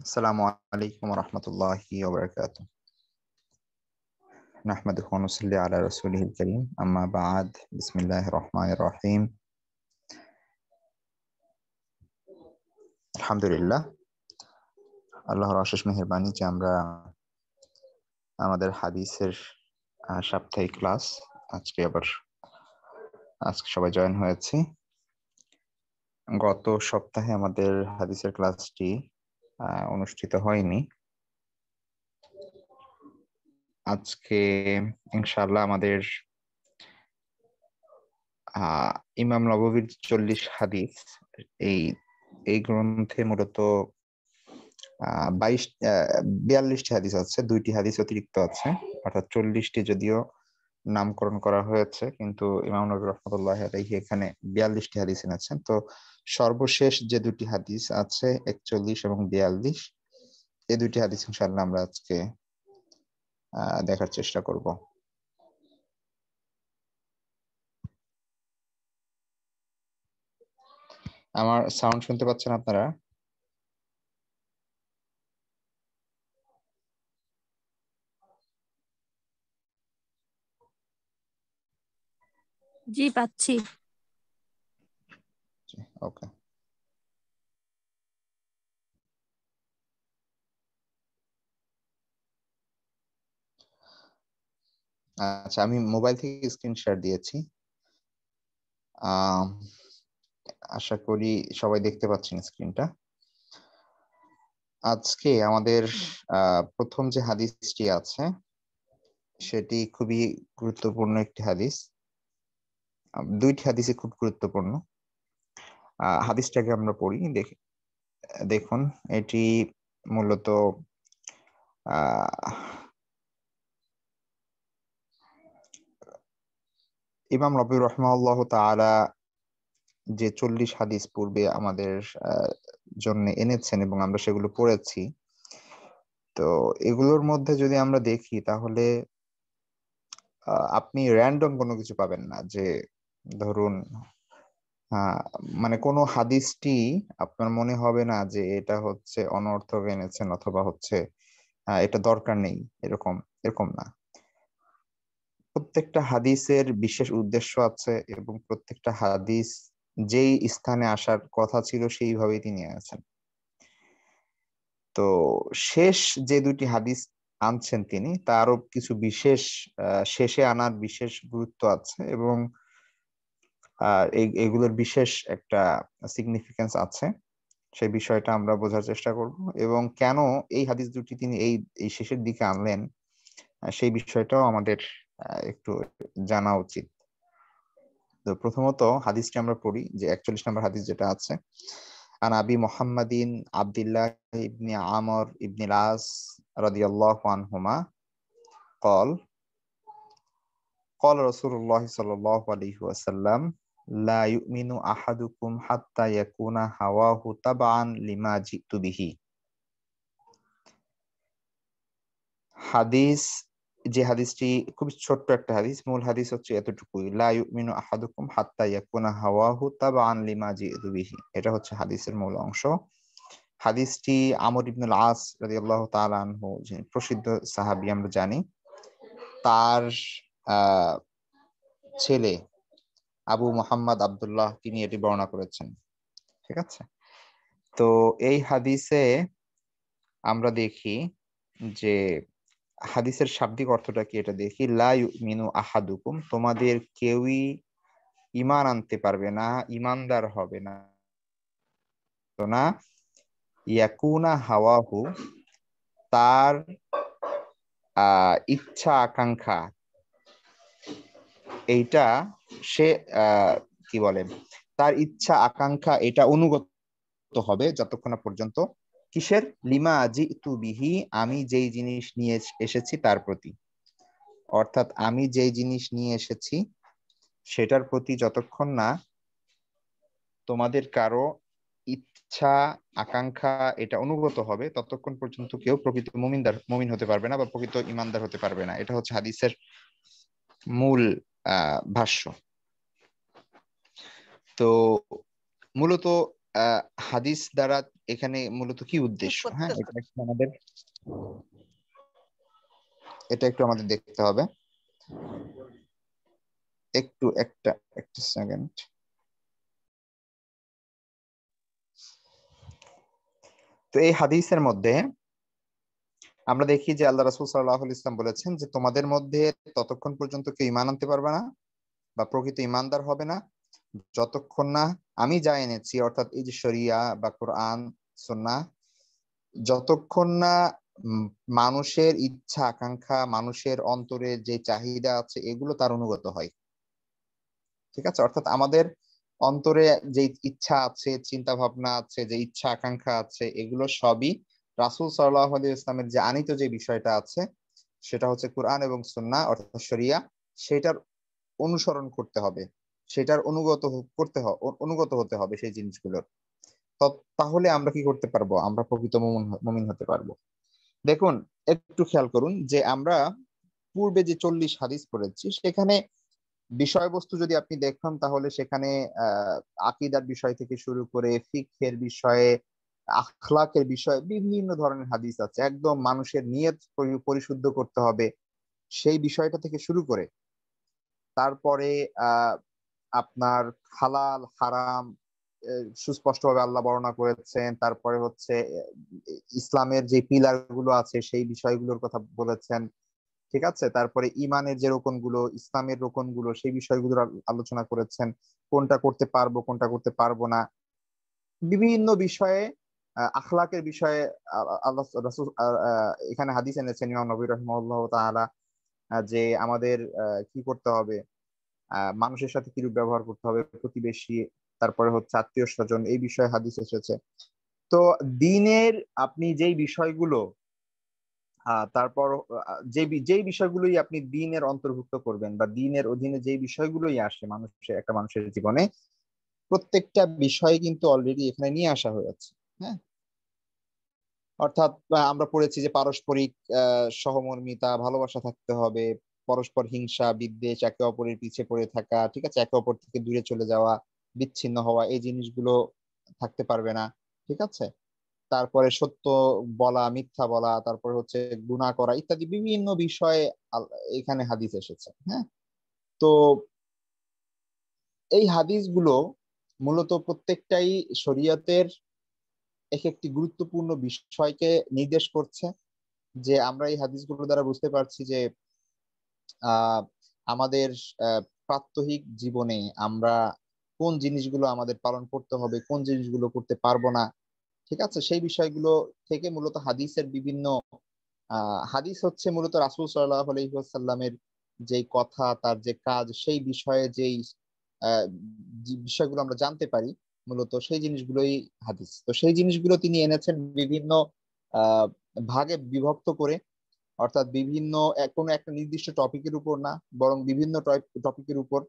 السلام عليكم ورحمة الله وبركاته نحمده ونصلي على رسوله الكريم أما بعد بسم الله الرحمن الرحيم الحمد لله আল্লাহর অশেষ মেহরবানি যে আমরা আমাদের হাদিসের সাপ্তাহিক ক্লাস আজকে আবার আজকে সবাই জয়েন হয়েছি গত সপ্তাহে আমাদের হাদিসের ক্লাসটি অনুষ্ঠিত হয়নি আজকে ইনশাল্লাহ আমাদের ইমাম নববীর চল্লিশ হাদিস এই এই গ্রন্থে মূলত বাইশ বিয়াল্লিশটি হাদিস আছে দুইটি হাদিস অতিরিক্ত আছে অর্থাৎ চল্লিশটি যদিও নামকরণ করা হয়েছে কিন্তু ইমাম নবী রহমতুল্লাহ আলাইহি এখানে বিয়াল্লিশটি হাদিস এনেছেন তো সর্বশেষ যে দুটি হাদিস আছে একচল্লিশ এবং বিয়াল্লিশ এই দুটি হাদিস ইনশাল্লাহ আমরা আজকে দেখার চেষ্টা করব আমার সাউন্ড শুনতে পাচ্ছেন আপনারা জি পাচ্ছি ওকে আচ্ছা আমি মোবাইল থেকে স্ক্রিন শেয়ার দিয়েছি আশা করি সবাই দেখতে পাচ্ছেন স্ক্রিনটা আজকে আমাদের প্রথম যে হাদিসটি আছে সেটি খুবই গুরুত্বপূর্ণ একটি হাদিস দুইটি হাদিসে খুব গুরুত্বপূর্ণ হাদিসটাকে আমরা পড়ি দেখুন এটি মূলত ইমাম রবি রহমাউল্লাহ তারা যে চল্লিশ হাদিস পূর্বে আমাদের জন্য এনেছেন এবং আমরা সেগুলো পড়েছি তো এগুলোর মধ্যে যদি আমরা দেখি তাহলে আপনি র্যান্ডম কোনো কিছু পাবেন না যে ধরুন মানে কোনো হাদিসটি আপনার মনে হবে না যে এটা হচ্ছে অনর্থক এনেছেন অথবা হচ্ছে এটা দরকার নেই এরকম এরকম না প্রত্যেকটা হাদিসের বিশেষ উদ্দেশ্য আছে এবং প্রত্যেকটা হাদিস যেই স্থানে আসার কথা ছিল সেইভাবেই তিনি আছেন তো শেষ যে দুটি হাদিস আনছেন তিনি তারও কিছু বিশেষ শেষে আনার বিশেষ গুরুত্ব আছে এবং এগুলোর বিশেষ একটা সিগনিফিকেন্স আছে সেই বিষয়টা আমরা বোঝার চেষ্টা করব এবং কেন এই হাদিস দুটি তিনি এই এই শেষের দিকে আনলেন সেই বিষয়টাও আমাদের একটু জানা উচিত তো প্রথমত হাদিসটি আমরা পড়ি যে একচল্লিশ নম্বর হাদিস যেটা আছে عن أبي محمد عبد ইবনি আমর ইবনি بن العاص رضي الله কল কল قال رسول الله صلى লা ইউমিনু আহাদুকুম হাত্তা ইয়াকুনা হাওয়াহু তাবান লিমা জিতু বিহি হাদিস যে হাদিসটি খুব ছোট্ট একটা হাদিস মূল হাদিস হচ্ছে এতটুকুই লা ইউমিনু আহাদুকুম হাত্তা ইয়াকুনা হাওয়াহু তাবান লিমা জিতু বিহি এটা হচ্ছে হাদিসের মূল অংশ হাদিসটি আমর ইবনুল আস রাদিয়াল্লাহু তাআলা আনহু প্রসিদ্ধ সাহাবী আমরা জানি তার ছেলে আবু মোহাম্মদ আবদুল্লাহ তিনি এটি বর্ণনা করেছেন ঠিক আছে তো এই হাদিসে আমরা দেখি যে হাদিসের শাব্দিক অর্থটা কি এটা দেখি মিনু আহাদুকুম তোমাদের কেউই ইমান আনতে পারবে না ইমানদার হবে না তো না ইয়াকুনা হাওয়াহু তার ইচ্ছা আকাঙ্ক্ষা এইটা সে কি বলে তার ইচ্ছা আকাঙ্ক্ষা এটা অনুগত হবে যতক্ষণ পর্যন্ত কিসের লিমা আজি তুবিহি আমি যেই জিনিস নিয়ে এসেছি তার প্রতি অর্থাৎ আমি যেই জিনিস নিয়ে এসেছি সেটার প্রতি যতক্ষণ না তোমাদের কারো ইচ্ছা আকাঙ্ক্ষা এটা অনুগত হবে ততক্ষণ পর্যন্ত কেউ প্রকৃত মুমিনদার মুমিন হতে পারবে না বা প্রকৃত ইমানদার হতে পারবে না এটা হচ্ছে হাদিসের মূল ভাষ্য তো মূলত হাদিস দ্বারা এখানে মূলত কি উদ্দেশ্য হ্যাঁ এটা একটু আমাদের এটা একটু আমাদের দেখতে হবে একটু একটা একটা সেকেন্ড তো এই হাদিসের মধ্যে আমরা দেখি যে আল্লাহ রাসুল সাল্লাহ ইসলাম বলেছেন যে তোমাদের মধ্যে ততক্ষণ পর্যন্ত কেউ ইমান আনতে পারবে না বা প্রকৃত ইমানদার হবে না যতক্ষণ না আমি যা এনেছি অর্থাৎ এই যে শরিয়া বা কোরআন সন্না যতক্ষণ না মানুষের ইচ্ছা আকাঙ্ক্ষা মানুষের অন্তরে যে চাহিদা আছে এগুলো তার অনুগত হয় ঠিক আছে অর্থাৎ আমাদের অন্তরে যে ইচ্ছা আছে চিন্তা ভাবনা আছে যে ইচ্ছা আকাঙ্ক্ষা আছে এগুলো সবই রাসুল সাল্লাহ ইসলামের যে আনিত যে বিষয়টা আছে সেটা হচ্ছে কোরআন এবং সুন্না অর্থাৎ শরিয়া সেটার অনুসরণ করতে হবে সেটার অনুগত করতে হবে অনুগত হতে হবে সেই জিনিসগুলোর তাহলে আমরা কি করতে পারবো আমরা প্রকৃত মমিন হতে পারবো দেখুন একটু খেয়াল করুন যে আমরা পূর্বে যে চল্লিশ হাদিস পড়েছি সেখানে বিষয়বস্তু যদি আপনি দেখলাম তাহলে সেখানে আকিদার বিষয় থেকে শুরু করে ফিকের বিষয়ে আখলাকের বিষয়ে বিভিন্ন ধরনের হাদিস আছে একদম মানুষের নিয়ত পরিশুদ্ধ করতে হবে সেই বিষয়টা থেকে শুরু করে তারপরে আপনার হালাল হারাম সুস্পষ্টভাবে আল্লাহ বর্ণনা করেছেন তারপরে হচ্ছে ইসলামের যে পিলার গুলো আছে সেই বিষয়গুলোর কথা বলেছেন ঠিক আছে তারপরে ইমানের যে রোকন গুলো ইসলামের রোকন গুলো সেই বিষয়গুলোর আলোচনা করেছেন কোনটা করতে পারবো কোনটা করতে পারবো না বিভিন্ন বিষয়ে আখলাকের বিষয়ে আল্লাহ রাসুল এখানে হাদিস এনেছেন ইমাম নবী রহমল্লাহ তাহারা যে আমাদের কি করতে হবে মানুষের সাথে কিরূপ ব্যবহার করতে হবে প্রতিবেশী তারপরে হচ্ছে আত্মীয় স্বজন এই বিষয়ে হাদিস এসেছে তো দিনের আপনি যেই বিষয়গুলো তারপর যে যেই বিষয়গুলোই আপনি দিনের অন্তর্ভুক্ত করবেন বা দিনের অধীনে যেই বিষয়গুলোই আসে মানুষের একটা মানুষের জীবনে প্রত্যেকটা বিষয় কিন্তু অলরেডি এখানে নিয়ে আসা হয়েছে হ্যাঁ অর্থাৎ আমরা পড়েছি যে পারস্পরিক সহমর্মিতা ভালোবাসা থাকতে হবে পরস্পর হিংসা বিদ্বেষ একে অপরের পিছিয়ে পড়ে থাকা ঠিক আছে একে অপর থেকে দূরে চলে যাওয়া বিচ্ছিন্ন হওয়া এই জিনিসগুলো থাকতে পারবে না ঠিক আছে তারপরে সত্য বলা মিথ্যা বলা তারপরে হচ্ছে গুণা করা ইত্যাদি বিভিন্ন বিষয়ে এখানে হাদিস এসেছে হ্যাঁ তো এই হাদিসগুলো মূলত প্রত্যেকটাই শরীয়তের এক একটি গুরুত্বপূর্ণ বিষয়কে নির্দেশ করছে যে আমরা এই হাদিসগুলো দ্বারা বুঝতে পারছি যে আমাদের প্রাত্যহিক জীবনে আমরা কোন জিনিসগুলো আমাদের পালন করতে হবে কোন জিনিসগুলো করতে পারবো না ঠিক আছে সেই বিষয়গুলো থেকে মূলত হাদিসের বিভিন্ন হাদিস হচ্ছে মূলত রাসুল সাল্লাহ আলহিহাসাল্লামের যে কথা তার যে কাজ সেই বিষয়ে যেই বিষয়গুলো আমরা জানতে পারি মূলত সেই জিনিসগুলোই হাদিস তো সেই জিনিসগুলো তিনি এনেছেন বিভিন্ন ভাগে বিভক্ত করে অর্থাৎ বিভিন্ন কোনো একটা নির্দিষ্ট টপিকের উপর না বরং বিভিন্ন টপিকের উপর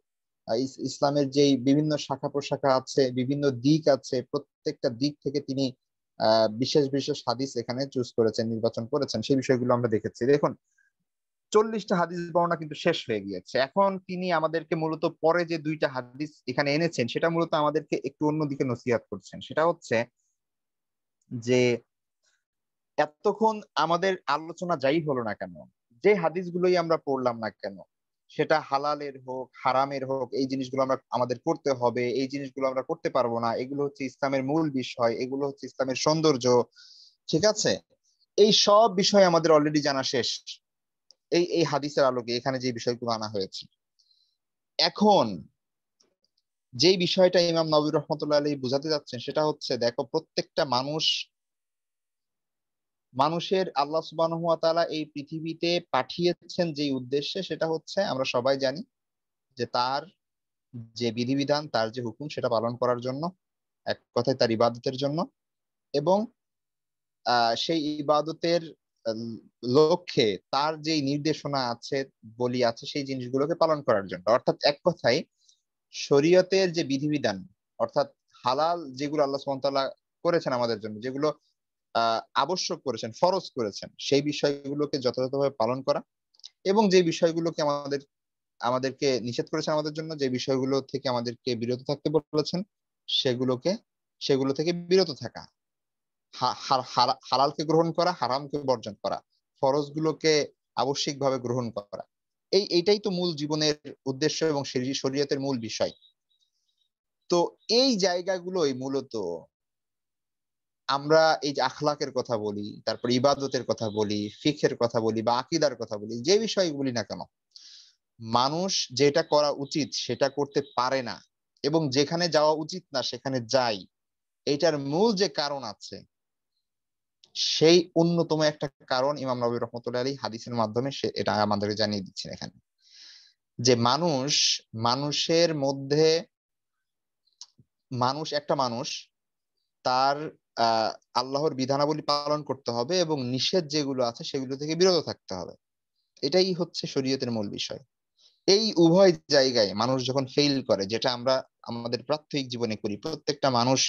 ইসলামের যেই বিভিন্ন শাখা প্রশাখা আছে বিভিন্ন দিক আছে প্রত্যেকটা দিক থেকে তিনি বিশেষ বিশেষ হাদিস এখানে চুজ করেছেন নির্বাচন করেছেন সেই বিষয়গুলো আমরা দেখেছি দেখুন চল্লিশটা হাদিস বর্ণনা কিন্তু শেষ হয়ে গিয়েছে এখন তিনি আমাদেরকে মূলত পরে যে দুইটা হাদিস এখানে এনেছেন সেটা মূলত আমাদেরকে একটু অন্যদিকে নসিহাত করছেন সেটা হচ্ছে যে এতক্ষণ আমাদের আলোচনা যাই হলো না কেন যে হাদিসগুলোই আমরা পড়লাম না কেন সেটা হালালের হোক হারামের হোক এই জিনিসগুলো আমরা আমাদের করতে হবে এই জিনিসগুলো আমরা করতে পারবো না এগুলো হচ্ছে ইসলামের মূল বিষয় এগুলো হচ্ছে ইসলামের সৌন্দর্য ঠিক আছে এই সব বিষয় আমাদের অলরেডি জানা শেষ এই এই হাদিসের আলোকে এখানে যে বিষয়গুলো আনা হয়েছে এখন যে বিষয়টা ইমাম নবী রহমতুল্লাহ আলী বুঝাতে যাচ্ছেন সেটা হচ্ছে দেখো প্রত্যেকটা মানুষ মানুষের আল্লাহ সুবানহাতালা এই পৃথিবীতে পাঠিয়েছেন যে উদ্দেশ্যে সেটা হচ্ছে আমরা সবাই জানি যে তার যে বিধিবিধান তার যে হুকুম সেটা পালন করার জন্য এক কথায় তার ইবাদতের জন্য এবং সেই ইবাদতের লক্ষ্যে তার যে নির্দেশনা আছে বলি আছে সেই জিনিসগুলোকে পালন করার জন্য অর্থাৎ এক কথায় শরীয়তের যে বিধিবিধান অর্থাৎ হালাল যেগুলো আল্লাহ সুমতাল্লাহ করেছেন আমাদের জন্য যেগুলো আবশ্যক করেছেন ফরজ করেছেন সেই বিষয়গুলোকে যথাযথভাবে পালন করা এবং যে বিষয়গুলোকে আমাদের আমাদেরকে নিষেধ করেছেন আমাদের জন্য যে বিষয়গুলো থেকে আমাদেরকে বিরত থাকতে বলেছেন সেগুলোকে সেগুলো থেকে বিরত থাকা হালালকে গ্রহণ করা হারামকে বর্জন করা ফরজগুলোকে আবশ্যিকভাবে গ্রহণ করা এই এইটাই তো মূল জীবনের উদ্দেশ্য এবং শরীয়তের মূল বিষয় তো এই জায়গাগুলোই মূলত আমরা এই যে আখলাকের কথা বলি তারপর ইবাদতের কথা বলি ফিখের কথা বলি বা আকিদার কথা বলি যে বিষয় বলি না কেন মানুষ যেটা করা উচিত সেটা করতে পারে না এবং যেখানে যাওয়া উচিত না সেখানে যাই এটার মূল যে কারণ আছে সেই অন্যতম একটা কারণ ইমাম নবী রহমতুল্লাহ আলী হাদিসের মাধ্যমে সে এটা আমাদের জানিয়ে দিচ্ছেন এখানে যে মানুষ মানুষের মধ্যে মানুষ একটা মানুষ তার আল্লাহর বিধানাবলী পালন করতে হবে এবং নিষেধ যেগুলো আছে সেগুলো থেকে বিরত থাকতে হবে এটাই হচ্ছে শরীয়তের মূল বিষয় এই উভয় জায়গায় মানুষ যখন ফেইল করে যেটা আমরা আমাদের প্রাত্যহিক জীবনে করি প্রত্যেকটা মানুষ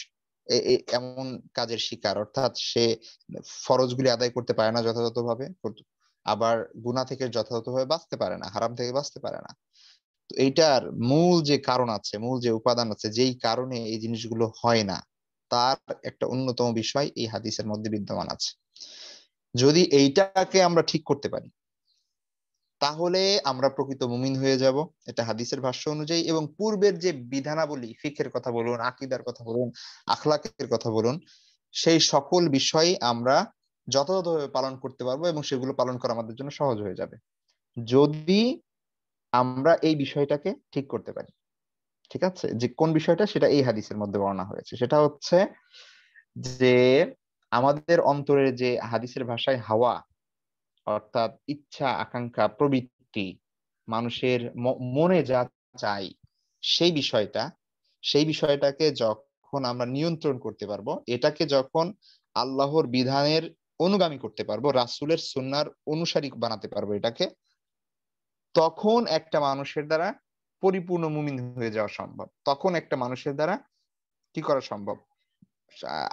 এমন কাজের শিকার অর্থাৎ সে ফরজগুলি আদায় করতে পারে না যথাযথভাবে আবার গুণা থেকে যথাযথভাবে বাঁচতে পারে না হারাম থেকে বাঁচতে পারে না এইটার মূল যে কারণ আছে মূল যে উপাদান আছে যেই কারণে এই জিনিসগুলো হয় না তার একটা অন্যতম বিষয় এই হাদিসের মধ্যে বিদ্যমান আছে যদি এইটাকে আমরা ঠিক করতে পারি তাহলে আমরা প্রকৃত মুমিন হয়ে যাব এটা হাদিসের ভাষ্য অনুযায়ী এবং পূর্বের যে বিধানাবলী ফিখের কথা বলুন আকিদার কথা বলুন আখলাকের কথা বলুন সেই সকল বিষয় আমরা যথাযথভাবে পালন করতে পারবো এবং সেগুলো পালন করা আমাদের জন্য সহজ হয়ে যাবে যদি আমরা এই বিষয়টাকে ঠিক করতে পারি ঠিক আছে যে কোন বিষয়টা সেটা এই হাদিসের মধ্যে বর্ণনা হয়েছে সেটা হচ্ছে যে আমাদের অন্তরের যে হাদিসের ভাষায় হাওয়া অর্থাৎ ইচ্ছা আকাঙ্ক্ষা প্রবৃত্তি মানুষের মনে যা চাই সেই বিষয়টা সেই বিষয়টাকে যখন আমরা নিয়ন্ত্রণ করতে পারবো এটাকে যখন আল্লাহর বিধানের অনুগামী করতে পারবো রাসুলের সুন্নার অনুসারী বানাতে পারবো এটাকে তখন একটা মানুষের দ্বারা পরিপূর্ণ মুমিন হয়ে যাওয়া সম্ভব তখন একটা মানুষের দ্বারা কি করা সম্ভব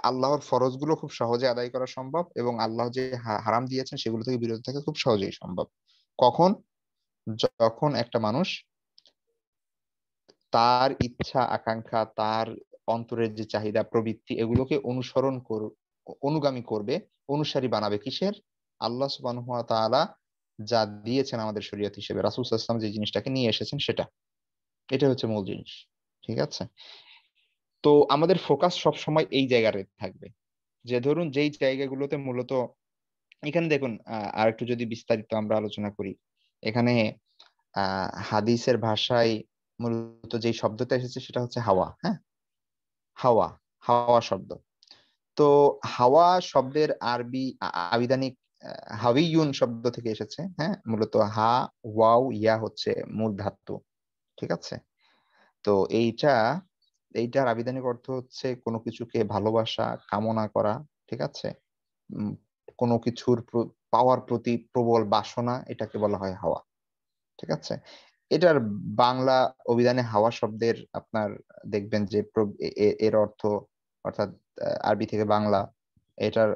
আল্লাহর ফরজগুলো খুব সহজে আদায় করা সম্ভব এবং আল্লাহ যে হারাম দিয়েছেন সেগুলো থেকে বিরত থাকা খুব সহজেই সম্ভব কখন যখন একটা মানুষ তার ইচ্ছা আকাঙ্ক্ষা তার অন্তরের যে চাহিদা প্রবৃত্তি এগুলোকে অনুসরণ কর অনুগামী করবে অনুসারী বানাবে কিসের আল্লাহ সুবান তাআলা যা দিয়েছেন আমাদের শরীয়ত হিসেবে রাসুল ইসলাম যে জিনিসটাকে নিয়ে এসেছেন সেটা এটা হচ্ছে মূল জিনিস ঠিক আছে তো আমাদের ফোকাস সব সময় এই জায়গাতে থাকবে যে ধরুন যেই জায়গাগুলোতে মূলত এখানে দেখুন আর একটু যদি বিস্তারিত আমরা আলোচনা করি এখানে হাদিসের ভাষায় মূলত যে শব্দটা এসেছে সেটা হচ্ছে হাওয়া হ্যাঁ হাওয়া হাওয়া শব্দ তো হাওয়া শব্দের আরবি আবিধানিক হাবিউন শব্দ থেকে এসেছে হ্যাঁ মূলত হা ওয়াও ইয়া হচ্ছে মূল ধাতু ঠিক আছে তো এইটা এইটার আবিধানিক অর্থ হচ্ছে কোনো কিছুকে ভালোবাসা কামনা করা ঠিক আছে কোনো কিছুর পাওয়ার প্রতি প্রবল বাসনা এটাকে বলা হয় হাওয়া ঠিক আছে এটার বাংলা অভিধানে হাওয়া শব্দের আপনার দেখবেন যে এর অর্থ অর্থাৎ আরবি থেকে বাংলা এটার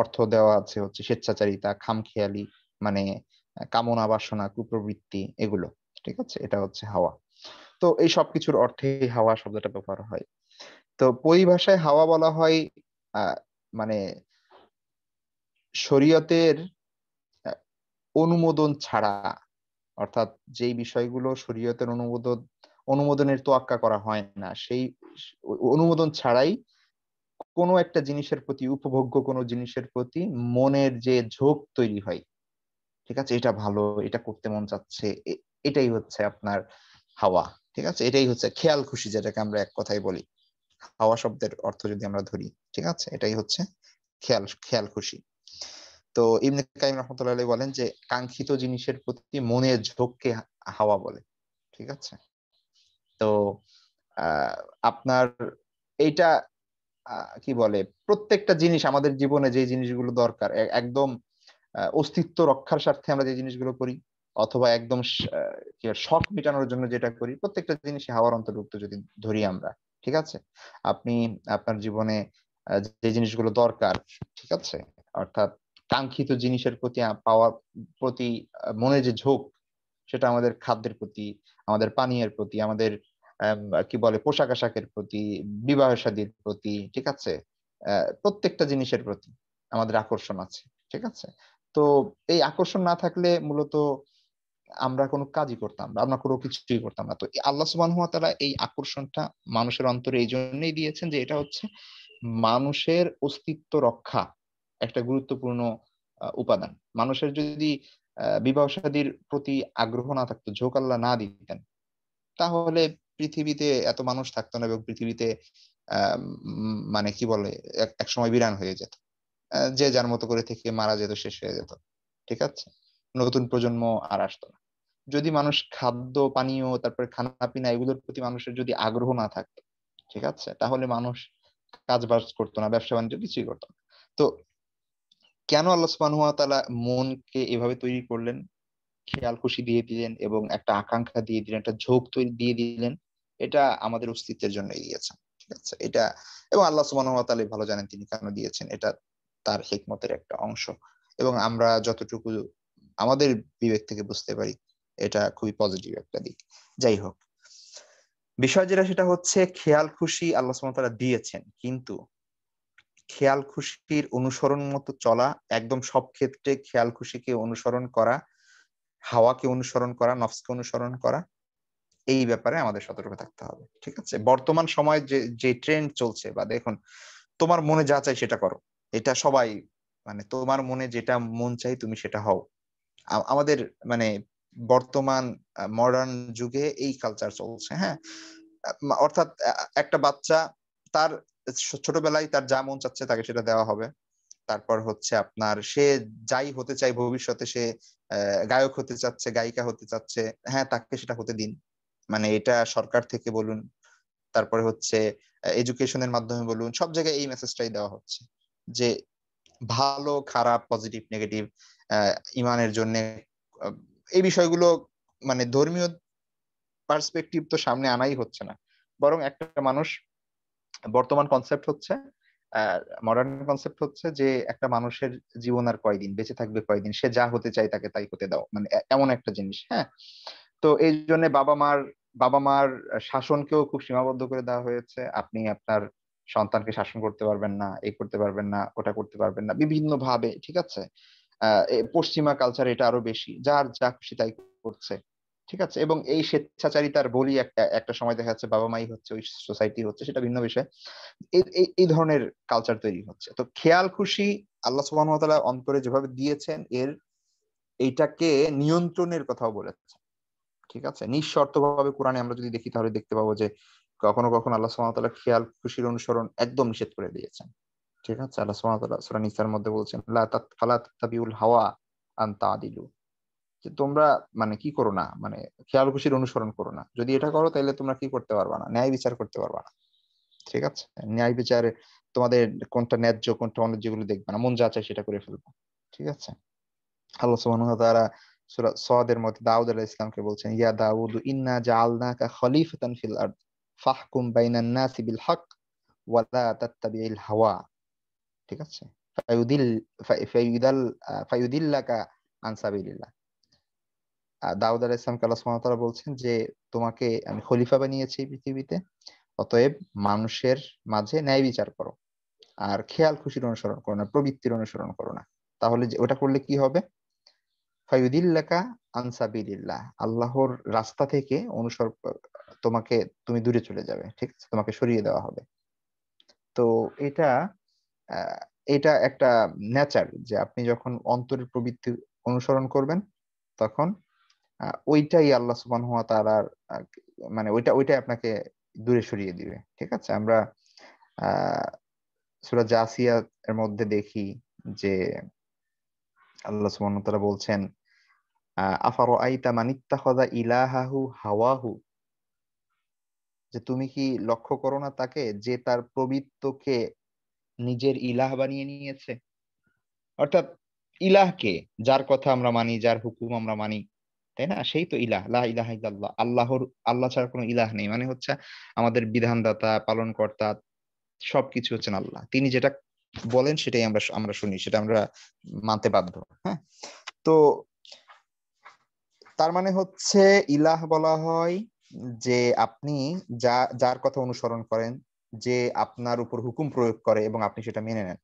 অর্থ দেওয়া আছে হচ্ছে স্বেচ্ছাচারিতা খামখেয়ালি মানে কামনা বাসনা কুপ্রবৃত্তি এগুলো ঠিক আছে এটা হচ্ছে হাওয়া তো এই সব কিছুর অর্থে হাওয়া শব্দটা ব্যবহার হয় তো পরিভাষায় হাওয়া বলা হয় মানে শরীয়তের অনুমোদন ছাড়া অর্থাৎ যেই বিষয়গুলো শরীয়তের অনুমোদন অনুমোদনের তোয়াক্কা করা হয় না সেই অনুমোদন ছাড়াই কোনো একটা জিনিসের প্রতি উপভোগ্য কোনো জিনিসের প্রতি মনের যে ঝোঁক তৈরি হয় ঠিক আছে এটা ভালো এটা করতে মন চাচ্ছে এটাই হচ্ছে আপনার হাওয়া ঠিক আছে এটাই হচ্ছে খেয়াল খুশি যেটাকে আমরা এক কথায় বলি হাওয়া শব্দের অর্থ যদি আমরা ধরি ঠিক আছে এটাই হচ্ছে খেয়াল খেয়াল খুশি তো ইমনি কাইম রহমতুল্লাহ বলেন যে কাঙ্ক্ষিত জিনিসের প্রতি মনের ঝোঁককে হাওয়া বলে ঠিক আছে তো আপনার এইটা কি বলে প্রত্যেকটা জিনিস আমাদের জীবনে যে জিনিসগুলো দরকার একদম অস্তিত্ব রক্ষার স্বার্থে আমরা যে জিনিসগুলো করি অথবা একদম শখ মেটানোর জন্য যেটা করি প্রত্যেকটা জিনিসই হাওয়ার অন্তর্ভুক্ত যদি ধরি আমরা ঠিক আছে আপনি আপনার জীবনে যে জিনিসগুলো দরকার ঠিক আছে অর্থাৎ কাঙ্ক্ষিত জিনিসের প্রতি পাওয়ার প্রতি মনে যে ঝোঁক সেটা আমাদের খাদ্যের প্রতি আমাদের পানীয়ের প্রতি আমাদের কি বলে পোশাক আশাকের প্রতি বিবাহ সাদীর প্রতি ঠিক আছে প্রত্যেকটা জিনিসের প্রতি আমাদের আকর্ষণ আছে ঠিক আছে তো এই আকর্ষণ না থাকলে মূলত আমরা কোনো কাজই করতাম না আমরা কোনো কিছুই করতাম না তো আল্লাহ সুবাহ তারা এই আকর্ষণটা মানুষের অন্তরে এই জন্যই দিয়েছেন যে এটা হচ্ছে মানুষের অস্তিত্ব রক্ষা একটা গুরুত্বপূর্ণ উপাদান মানুষের যদি বিবাহ সাদীর প্রতি আগ্রহ না থাকতো ঝোঁক আল্লাহ না দিতেন তাহলে পৃথিবীতে এত মানুষ থাকতো না এবং পৃথিবীতে মানে কি বলে এক সময় বিরান হয়ে যেত যে যার মতো করে থেকে মারা যেত শেষ হয়ে যেত ঠিক আছে নতুন প্রজন্ম আর আসতো না যদি মানুষ খাদ্য পানীয় তারপরে খানা পিনা এগুলোর প্রতি মানুষের যদি আগ্রহ না থাকতো ঠিক আছে তাহলে মানুষ কাজ বাজ করতো না ব্যবসা বাণিজ্য কিছুই করতো না তো কেন আল্লাহ মনকে এভাবে তৈরি করলেন খেয়াল খুশি দিয়ে দিলেন এবং একটা আকাঙ্ক্ষা দিয়ে দিলেন একটা ঝোঁক তৈরি দিয়ে দিলেন এটা আমাদের অস্তিত্বের জন্য দিয়েছেন ঠিক আছে এটা এবং আল্লাহ সুবাহ ভালো জানেন তিনি কেন দিয়েছেন এটা তার হেকমতের একটা অংশ এবং আমরা যতটুকু আমাদের বিবেক থেকে বুঝতে পারি এটা খুবই পজিটিভ একটা দিক যাই হোক বিষয় যেটা সেটা হচ্ছে খেয়াল খুশি আল্লাহ সুমতলা দিয়েছেন কিন্তু খেয়াল খুশির অনুসরণ মতো চলা একদম সব ক্ষেত্রে খেয়াল খুশিকে অনুসরণ করা হাওয়াকে অনুসরণ করা নফসকে অনুসরণ করা এই ব্যাপারে আমাদের সতর্ক থাকতে হবে ঠিক আছে বর্তমান সময়ে যে যে ট্রেন্ড চলছে বা দেখুন তোমার মনে যা চাই সেটা করো এটা সবাই মানে তোমার মনে যেটা মন চাই তুমি সেটা হও আমাদের মানে বর্তমান মডার্ন যুগে এই কালচার চলছে হ্যাঁ অর্থাৎ একটা বাচ্চা তার ছোটবেলায় তার যা মন চাচ্ছে তাকে সেটা দেওয়া হবে তারপর হচ্ছে আপনার সে যাই হতে চাই ভবিষ্যতে সে গায়ক হতে চাচ্ছে গায়িকা হতে চাচ্ছে হ্যাঁ তাকে সেটা হতে দিন মানে এটা সরকার থেকে বলুন তারপরে হচ্ছে এডুকেশনের মাধ্যমে বলুন সব জায়গায় এই মেসেজটাই দেওয়া হচ্ছে যে ভালো খারাপ পজিটিভ নেগেটিভ ইমানের জন্য এই বিষয়গুলো মানে ধর্মীয় পার্সপেক্টিভ তো সামনে আনাই হচ্ছে না বরং একটা মানুষ বর্তমান কনসেপ্ট হচ্ছে মডার্ন কনসেপ্ট হচ্ছে যে একটা মানুষের জীবন আর কয়দিন বেঁচে থাকবে কয়দিন সে যা হতে চায় তাকে তাই হতে দাও মানে এমন একটা জিনিস হ্যাঁ তো এই জন্য বাবা মার বাবা মার শাসনকেও খুব সীমাবদ্ধ করে দেওয়া হয়েছে আপনি আপনার সন্তানকে শাসন করতে পারবেন না এই করতে পারবেন না ওটা করতে পারবেন না বিভিন্ন ভাবে ঠিক আছে পশ্চিমা কালচার এটা আরো বেশি যার যা খুশি তাই করছে ঠিক আছে এবং এই স্বেচ্ছাচারিতার বলি একটা একটা সময় দেখা যাচ্ছে বাবা মাই হচ্ছে ওই সোসাইটি হচ্ছে সেটা ভিন্ন বিষয় এই ধরনের কালচার তৈরি হচ্ছে তো খেয়াল খুশি আল্লাহ সুবাহ অন্তরে যেভাবে দিয়েছেন এর এইটাকে নিয়ন্ত্রণের কথাও বলেছে ঠিক আছে নিঃশর্ত ভাবে কোরআনে আমরা যদি দেখি তাহলে দেখতে পাবো যে কখনো কখনো আল্লাহ সুবহানাহু খেয়াল খুশির অনুসরণ একদম নিষেধ করে দিয়েছেন ঠিক আছে আল্লাহ সুবহানাহু ওয়া নিসার মধ্যে বলছেন লা হাওয়া আন তাদিলু যে তোমরা মানে কি করো না মানে খেয়াল খুশির অনুসরণ করো না যদি এটা করো তাহলে তোমরা কি করতে পারবা না ন্যায় বিচার করতে পারবা না ঠিক আছে ন্যায় বিচারে তোমাদের কোনটা ন্যায্য কোনটা অন্য যেগুলো দেখবে না মন যা চায় সেটা করে ফেলবো ঠিক আছে আল্লাহ সুবহানাহু তারা তাআলা সূরা মধ্যে দাউদ আলাইহিস ইসলামকে বলছেন ইয়া দাউদ ইন্না জা জাআলনাকা খলিফতান ফিল আরদ ফাহকুম বাইনান নাসি বিল হক ওয়ালা তাত্তাবিল ঠিক আছে ফায়ুদিল ফায়ুদাল ফায়ুদিল্লাকা আনসাবিলিল্লাহ দাউদ আলাহ ইসলামকে আল্লাহ সুমতলা বলছেন যে তোমাকে আমি খলিফা বানিয়েছি পৃথিবীতে অতএব মানুষের মাঝে ন্যায় বিচার করো আর খেয়াল খুশির অনুসরণ করো না প্রবৃত্তির অনুসরণ করো না তাহলে ওটা করলে কি হবে ফায়ুদিল্লাকা আনসাবিলিল্লাহ আল্লাহর রাস্তা থেকে অনুসর তোমাকে তুমি দূরে চলে যাবে ঠিক আছে তোমাকে সরিয়ে দেওয়া হবে তো এটা এটা একটা নেচার যে আপনি যখন অন্তরের প্রবৃত্তি অনুসরণ করবেন তখন ওইটাই আল্লাহ সুবান হওয়া তার আর মানে ওইটা ওইটাই আপনাকে দূরে সরিয়ে দিবে ঠিক আছে আমরা সুরা জাসিয়া এর মধ্যে দেখি যে আল্লাহ সুবান তারা বলছেন আফার আইতা মানিত্তাহদা ইলাহাহু হাওয়াহু যে তুমি কি লক্ষ্য করো না তাকে যে তার প্রবৃত্তকে নিজের ইলাহ বানিয়ে নিয়েছে অর্থাৎ ইলাহ কে যার কথা আমরা মানি যার হুকুম আমরা মানি তাই না সেই তো ইলাহ লা ইলাহ ইল্লাল্লাহ আল্লাহর আল্লাহ ছাড়া কোনো ইলাহ নেই মানে হচ্ছে আমাদের বিধানদাতা পালনকর্তা সবকিছু হচ্ছেন আল্লাহ তিনি যেটা বলেন সেটাই আমরা আমরা শুনি সেটা আমরা মানতে বাধ্য হ্যাঁ তো তার মানে হচ্ছে ইলাহ বলা হয় যে আপনি যা যার কথা অনুসরণ করেন যে আপনার উপর হুকুম প্রয়োগ করে এবং আপনি সেটা মেনে নেন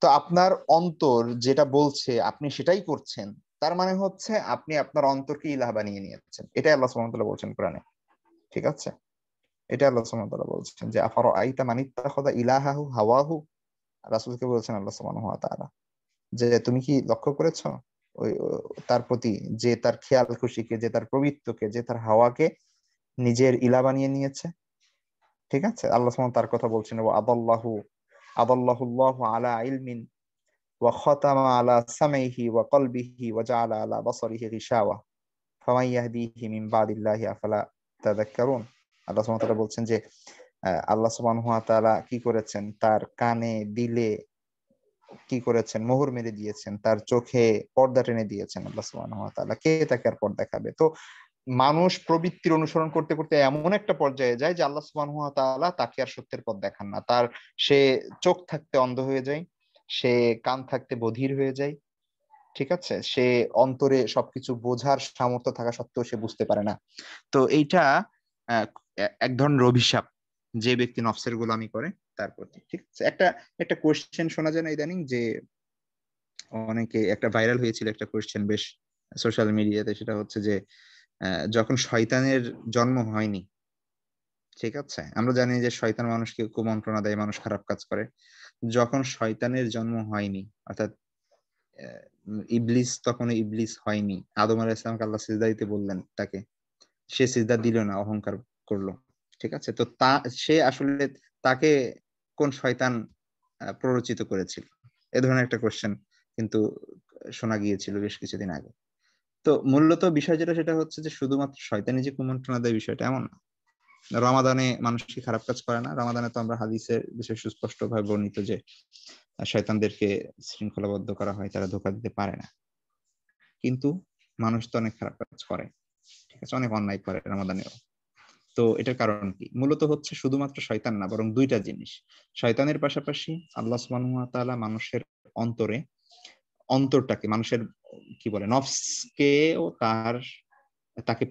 তো আপনার অন্তর যেটা বলছে আপনি সেটাই করছেন তার মানে হচ্ছে আপনি আপনার অন্তরকে ইলাহ বানিয়ে নিয়েছেন এটাই আল্লাহ সুমতলা বলছেন কোরআনে ঠিক আছে এটা আল্লাহ সুমতলা বলছেন যে আফার আইতা মানিতা খোদা ইলাহাহু হাওয়াহু রাসুলকে বলছেন আল্লাহ সুমান ওয়া তাআলা যে তুমি কি লক্ষ্য করেছো ওই তার প্রতি যে তার খেয়াল খুশিকে যে তার প্রবৃত্তকে যে তার হাওয়াকে নিজের ইলা বানিয়ে নিয়েছে ঠিক আছে আল্লাহ সুবহান তার কথা বলছেন ওয়া আদাল্লাহু আদাল্লাহুল্লাহু আলা ইলমিন ওয়া খাতামা আলা সামাইহি ওয়া কলবিহি ওয়া জাআলা আলা বাসারিহি গিশাওয়া ফামান ইয়াহদিহি মিন বাদিল্লাহি আফালা তাযাক্কারুন আল্লাহ সুবহান তাআলা বলছেন যে আল্লাহ সুবহান ওয়া তাআলা কি করেছেন তার কানে দিলে কি করেছেন মোহর মেরে দিয়েছেন তার চোখে পর্দা টেনে দিয়েছেন আল্লাহ সুবহান ওয়া তাআলা কে তাকে আর পর্দা দেখাবে তো মানুষ প্রবৃত্তির অনুসরণ করতে করতে এমন একটা পর্যায়ে যায় যে আল্লাহ সুবহান ওয়া তাআলা তাকে আর সত্যের পথ দেখান না তার সে চোখ থাকতে অন্ধ হয়ে যায় সে কান থাকতে বধির হয়ে যায় ঠিক আছে সে অন্তরে সবকিছু বোঝার সামর্থ্য থাকা সত্ত্বেও সে বুঝতে পারে না তো এইটা এক ধরনের অভিশাপ যে ব্যক্তি নফসের গোলামি করে তার প্রতি ঠিক আছে একটা একটা কোয়েশ্চেন শোনা যায় না ইদানিং যে অনেকে একটা ভাইরাল হয়েছিল একটা কোয়েশ্চেন বেশ সোশ্যাল মিডিয়াতে সেটা হচ্ছে যে যখন শয়তানের জন্ম হয়নি ঠিক আছে আমরা জানি যে শয়তান মানুষকে কুমন্ত্রণা দেয় মানুষ খারাপ কাজ করে যখন শয়তানের জন্ম হয়নি অর্থাৎ ইবলিস তখন ইবলিস হয়নি আদম আল ইসলাম আল্লাহ সিজদা দিতে বললেন তাকে সে সিজদা দিল না অহংকার করলো ঠিক আছে তো তা সে আসলে তাকে কোন শয়তান প্ররোচিত করেছিল এ ধরনের একটা কোয়েশ্চেন কিন্তু শোনা গিয়েছিল বেশ কিছুদিন আগে তো মূলত বিষয় যেটা সেটা হচ্ছে যে শুধুমাত্র শয়তানি যে কুমন্ত্রণা দেয় বিষয়টা এমন না রমাদানে মানুষ কি খারাপ কাজ করে না রমাদানে তো আমরা হাদিসের বিষয় সুস্পষ্ট ভাবে বর্ণিত যে শয়তানদেরকে শৃঙ্খলাবদ্ধ করা হয় তারা ধোকা দিতে পারে না কিন্তু মানুষ তো অনেক খারাপ কাজ করে ঠিক আছে অনেক অন্যায় করে রমাদানেও তো এটার কারণ কি মূলত হচ্ছে শুধুমাত্র শয়তান না বরং দুইটা জিনিস শয়তানের পাশাপাশি আল্লাহ সুবাহ মানুষের অন্তরে অন্তরটাকে মানুষের কি বলে ও তার তাকে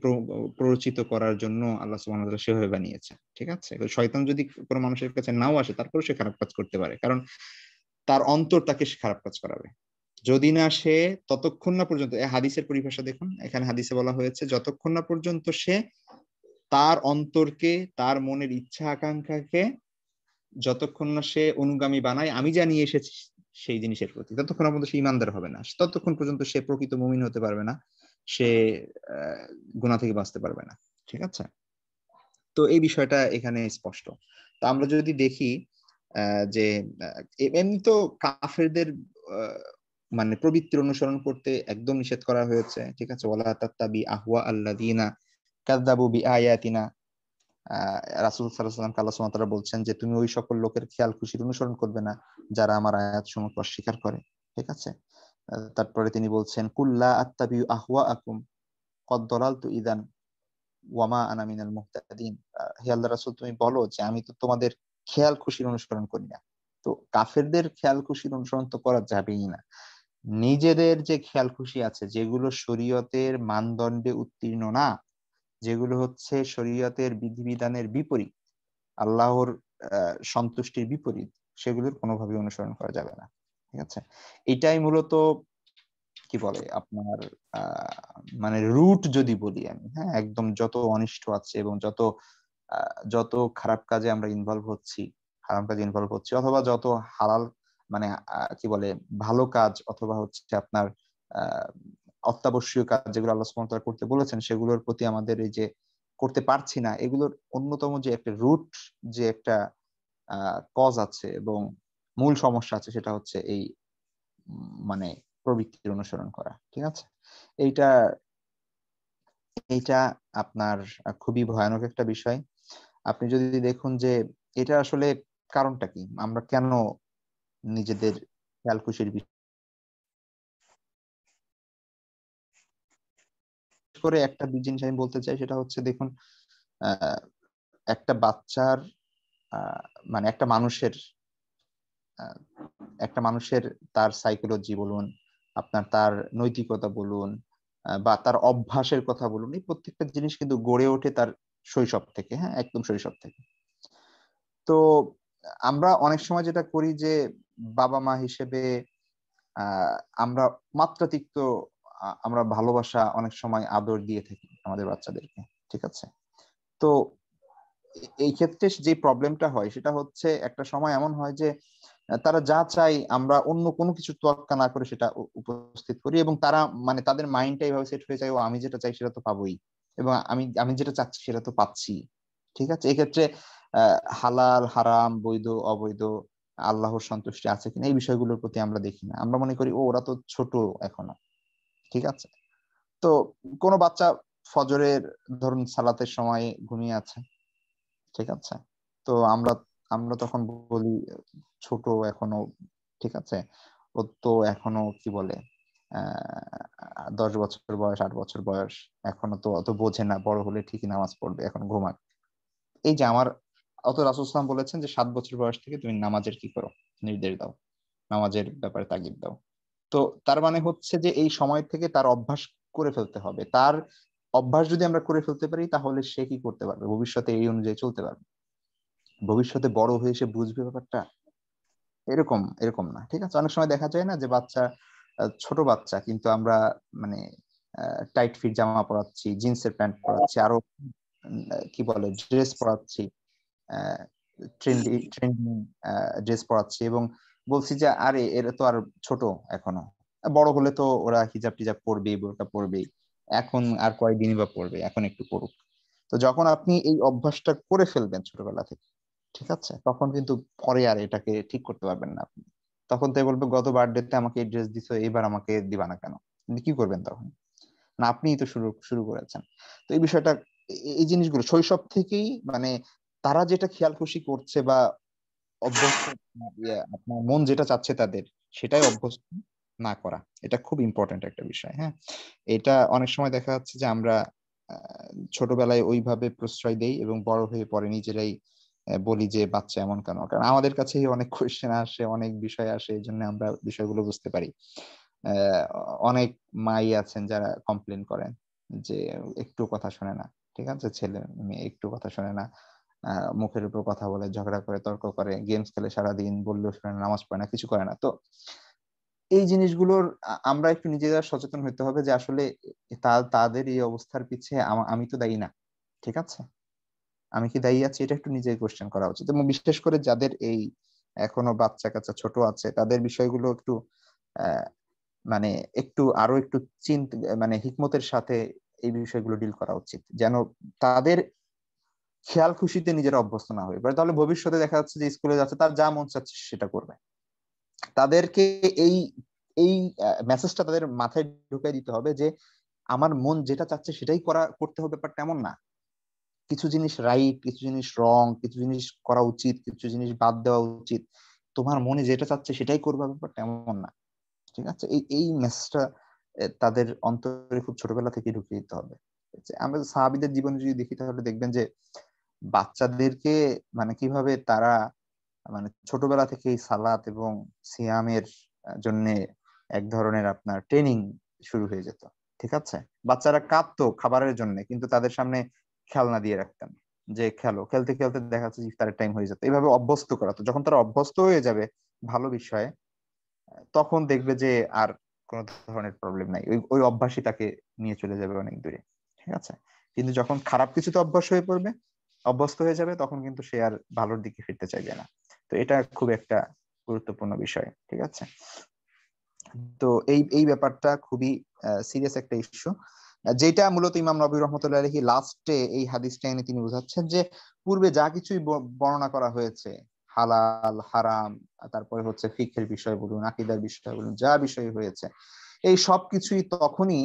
প্ররোচিত করার জন্য আল্লাহ সুবাহ সেভাবে বানিয়েছে ঠিক আছে শয়তান যদি কোনো মানুষের কাছে নাও আসে তারপরে সে খারাপ কাজ করতে পারে কারণ তার অন্তর তাকে সে খারাপ কাজ করাবে যদি না সে ততক্ষণ না পর্যন্ত হাদিসের পরিভাষা দেখুন এখানে হাদিসে বলা হয়েছে যতক্ষণ না পর্যন্ত সে তার অন্তরকে তার মনের ইচ্ছা আকাঙ্ক্ষাকে যতক্ষণ না সে অনুগামী বানায় আমি জানিয়ে এসেছি সেই জিনিসের প্রতি ততক্ষণ পর্যন্ত সে ইমানদার হবে না ততক্ষণ পর্যন্ত সে প্রকৃত মুমিন হতে পারবে না সে গুণা থেকে বাঁচতে পারবে না ঠিক আছে তো এই বিষয়টা এখানে স্পষ্ট তো আমরা যদি দেখি যে এমনি তো কাফেরদের মানে প্রবৃত্তির অনুসরণ করতে একদম নিষেধ করা হয়েছে ঠিক আছে ওয়ালা তাত্তাবি আল্লাহ আল্লাদিনা বি আয়াতিনা রাসুল বলছেন যে তুমি ওই সকল লোকের খেয়াল খুশির অনুসরণ করবে না যারা আমার আয়াত অস্বীকার করে ঠিক আছে তারপরে তিনি বলছেন কুল্লা আত্তাবি আহুয়া আকুম কদ্দলাল তু ইদান ওয়ামা আনামিনাল মুহতাদিন হে আল্লাহ রাসুল তুমি বলো যে আমি তো তোমাদের খেয়াল খুশির অনুসরণ করি না তো কাফেরদের খেয়াল খুশির অনুসরণ তো করা যাবেই না নিজেদের যে খেয়াল খুশি আছে যেগুলো শরীয়তের মানদণ্ডে উত্তীর্ণ না যেগুলো হচ্ছে শরীয়তের বিধিবিধানের বিপরীত আল্লাহর সন্তুষ্টির বিপরীত সেগুলোর কোনোভাবে অনুসরণ করা যাবে না ঠিক আছে এটাই মূলত কি বলে আপনার মানে রুট যদি বলি আমি হ্যাঁ একদম যত অনিষ্ট আছে এবং যত যত খারাপ কাজে আমরা ইনভলভ হচ্ছি হারাম কাজে ইনভলভ হচ্ছি অথবা যত হালাল মানে কি বলে ভালো কাজ অথবা হচ্ছে আপনার অত্যাবশ্যক কাজ যেগুলো আল্লাহ সুমতলা করতে বলেছেন সেগুলোর প্রতি আমাদের এই যে করতে পারছি না এগুলোর অন্যতম যে একটা রুট যে একটা কজ আছে এবং মূল সমস্যা আছে সেটা হচ্ছে এই মানে প্রবৃত্তির অনুসরণ করা ঠিক আছে এইটা এইটা আপনার খুবই ভয়ানক একটা বিষয় আপনি যদি দেখুন যে এটা আসলে কারণটা কি আমরা কেন নিজেদের বিষয় করে একটা জিনিস আমি বলতে চাই সেটা হচ্ছে দেখুন একটা বাচ্চার মানে একটা মানুষের একটা মানুষের তার সাইকোলজি বলুন আপনার তার নৈতিকতা বলুন বা তার অভ্যাসের কথা বলুন এই প্রত্যেকটা জিনিস কিন্তু গড়ে ওঠে তার শৈশব থেকে হ্যাঁ একদম শৈশব থেকে তো আমরা অনেক সময় যেটা করি যে বাবা মা হিসেবে আমরা মাত্রাতিক্ত আমরা ভালোবাসা অনেক সময় আদর দিয়ে থাকি আমাদের বাচ্চাদেরকে ঠিক আছে তো এই ক্ষেত্রে যে প্রবলেমটা হয় সেটা হচ্ছে একটা সময় এমন হয় যে তারা যা চাই আমরা অন্য কোনো কিছু তোয়াক্কা না করে সেটা উপস্থিত করি এবং তারা মানে তাদের মাইন্ডটা এইভাবে সেট হয়ে যায় ও আমি যেটা চাই সেটা তো পাবোই এবং আমি আমি যেটা চাচ্ছি সেটা তো পাচ্ছি ঠিক আছে এক্ষেত্রে হালাল হারাম বৈধ অবৈধ আল্লাহর সন্তুষ্টি আছে কিনা এই বিষয়গুলোর প্রতি আমরা দেখি না আমরা মনে করি ও ওরা তো ছোট এখনো ঠিক আছে তো কোনো বাচ্চা ফজরের ধরুন সালাতের সময় ঘুমিয়ে আছে ঠিক আছে তো আমরা আমরা তখন বলি ছোট এখনো ঠিক আছে ও তো এখনো কি বলে দশ বছর বয়স আট বছর বয়স এখনো তো অত বোঝে না বড় হলে ঠিকই নামাজ পড়বে এখন ঘুমাক এই যে আমার অত রাসুসলাম বলেছেন যে সাত বছর বয়স থেকে তুমি নামাজের কি করো নির্দেশ দাও নামাজের ব্যাপারে তাগিদ দাও তো তার মানে হচ্ছে যে এই সময় থেকে তার অভ্যাস করে ফেলতে হবে তার অভ্যাস যদি আমরা করে ফেলতে পারি তাহলে সে কি করতে পারবে ভবিষ্যতে এই অনুযায়ী চলতে পারবে ভবিষ্যতে বড় হয়ে সে বুঝবে ব্যাপারটা এরকম এরকম না ঠিক আছে অনেক সময় দেখা যায় না যে বাচ্চা ছোট বাচ্চা কিন্তু আমরা মানে টাইট ফিট জামা পরাচ্ছি জিন্সের প্যান্ট পরাচ্ছি আরো কি বলে ড্রেস পরাচ্ছি ট্রেন্ডি ট্রেন্ডিং ড্রেস পরাচ্ছি এবং বলছি যে আরে এরা তো আর ছোট এখনো বড় হলে তো ওরা হিজাব টিজাব পড়বেই বোরকা পড়বেই এখন আর কয়েকদিনই বা পড়বে এখন একটু পড়ুক তো যখন আপনি এই অভ্যাসটা করে ফেলবেন ছোটবেলা থেকে ঠিক আছে তখন কিন্তু পরে আর এটাকে ঠিক করতে পারবেন না আপনি তখন তো বলবে গত বার্থডেতে আমাকে এড্রেস ড্রেস দিছো এবার আমাকে দিবা না কেন কি করবেন তখন না আপনিই তো শুরু শুরু করেছেন তো এই বিষয়টা এই জিনিসগুলো শৈশব থেকেই মানে তারা যেটা খেয়াল খুশি করছে বা অভ্যস্ত ইয়ে, আপনার মন যেটা চাচ্ছে তাদের সেটাই অভ্যস্ত না করা এটা খুব ইম্পর্টেন্ট একটা বিষয় হ্যাঁ এটা অনেক সময় দেখা যাচ্ছে যে আমরা ছোটবেলায় ওইভাবে প্রশ্রয় দেই এবং বড় হয়ে পরে নিজেরাই বলি যে বাচ্চা এমন কেন কারণ আমাদের কাছে অনেক কোয়েশ্চেন আসে অনেক বিষয় আসে এই জন্য আমরা বিষয়গুলো বুঝতে পারি অনেক মাই আছেন যারা কমপ্লেন করেন যে একটু কথা শোনে না ঠিক আছে ছেলে মেয়ে একটু কথা শোনে না মুখের উপর কথা বলে ঝগড়া করে তর্ক করে গেমস খেলে সারাদিন বললেও শুনে নামাজ পড়ে না কিছু করে না তো এই জিনিসগুলোর আমরা একটু নিজেরা সচেতন হতে হবে যে আসলে তাদের এই অবস্থার পিছে আমি তো দায়ী না ঠিক আছে আমি কি দায়ী আছি এটা একটু নিজেই কোশ্চেন করা উচিত এবং বিশেষ করে যাদের এই এখনো বাচ্চা কাচ্চা ছোট আছে তাদের বিষয়গুলো একটু মানে একটু আরো একটু চিন্তা মানে হিকমতের সাথে এই বিষয়গুলো ডিল করা উচিত যেন তাদের খেয়াল খুশিতে নিজেরা অভ্যস্ত না হয়ে তাহলে ভবিষ্যতে দেখা যাচ্ছে যে স্কুলে যাচ্ছে তার যা মন চাচ্ছে সেটা করবে তাদেরকে এই এই মেসেজটা তাদের মাথায় ঢুকে দিতে হবে যে আমার মন যেটা চাচ্ছে সেটাই করা করতে হবে ব্যাপারটা এমন না কিছু জিনিস রাইট কিছু জিনিস রং কিছু জিনিস করা উচিত কিছু জিনিস বাদ দেওয়া উচিত তোমার মনে যেটা চাচ্ছে সেটাই করবে ব্যাপারটা এমন না ঠিক আছে এই এই মেসেজটা তাদের অন্তরে খুব ছোটবেলা থেকে ঢুকিয়ে দিতে হবে আমরা সাহাবিদের জীবনে যদি দেখি তাহলে দেখবেন যে বাচ্চাদেরকে মানে কিভাবে তারা মানে ছোটবেলা থেকেই সালাত এবং সিয়ামের জন্য এক ধরনের আপনার ট্রেনিং শুরু হয়ে যেত ঠিক আছে বাচ্চারা কাঁদতো খাবারের জন্য কিন্তু তাদের সামনে খেলনা দিয়ে রাখতাম যে খেলো খেলতে খেলতে দেখা যাচ্ছে ইফতারের টাইম হয়ে যেত এইভাবে অভ্যস্ত করাতো যখন তারা অভ্যস্ত হয়ে যাবে ভালো বিষয়ে তখন দেখবে যে আর কোনো ধরনের প্রবলেম নাই ওই ওই অভ্যাসই তাকে নিয়ে চলে যাবে অনেক দূরে ঠিক আছে কিন্তু যখন খারাপ কিছুতে অভ্যাস হয়ে পড়বে অভ্যস্ত হয়ে যাবে তখন কিন্তু সে আর ভালোর দিকে ফিরতে চাইবে না তো এটা খুব একটা গুরুত্বপূর্ণ বিষয় ঠিক আছে তো এই এই ব্যাপারটা খুবই সিরিয়াস একটা ইস্যু যেটা মূলত ইমাম নবী রহমতুল্লাহ আলহী লাস্টে এই হাদিসটা এনে তিনি বোঝাচ্ছেন যে পূর্বে যা কিছুই বর্ণনা করা হয়েছে হালাল হারাম তারপরে হচ্ছে ফিক্ষের বিষয় বলুন আকিদার বিষয় বলুন যা বিষয় হয়েছে এই সব কিছুই তখনই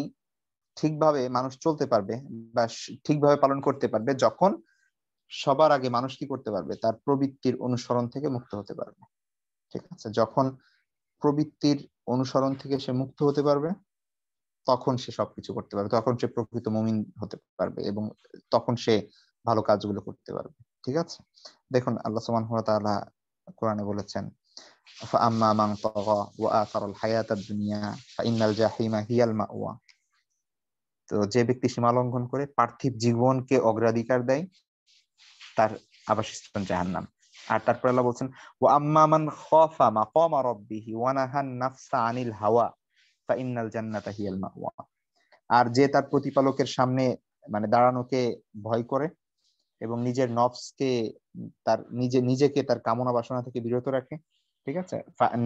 ঠিকভাবে মানুষ চলতে পারবে বা ঠিকভাবে পালন করতে পারবে যখন সবার আগে মানুষ কি করতে পারবে তার প্রবৃত্তির অনুসরণ থেকে মুক্ত হতে পারবে ঠিক আছে যখন প্রবৃত্তির অনুসরণ থেকে সে মুক্ত হতে পারবে তখন সে সবকিছু করতে পারবে তখন সে প্রকৃত মমিন হতে পারবে এবং তখন সে ভালো কাজগুলো করতে পারবে ঠিক আছে দেখুন আল্লাহ সুবহানাহু ওয়া তাআলা কোরআনে বলেছেন فأما من طغى وآثر দুনিয়া الدنيا فإن الجحيم هي المأوى তো যে ব্যক্তি সীমা লঙ্ঘন করে পার্থিব জীবনকে অগ্রাধিকার দেয় তার আবাসস্থান জাহান্নাম আর তারপরে আল্লাহ বলছেন ও আম্মামান খাফা মাকামা রাব্বিহি ওয়া নাহান নাফসা আনিল হাওয়া ফা ইন্নাল জান্নাতা হিয়াল মাওয়া আর যে তার প্রতিপালকের সামনে মানে দাঁড়ানোকে ভয় করে এবং নিজের নফসকে তার নিজে নিজেকে তার কামনা বাসনা থেকে বিরত রাখে ঠিক আছে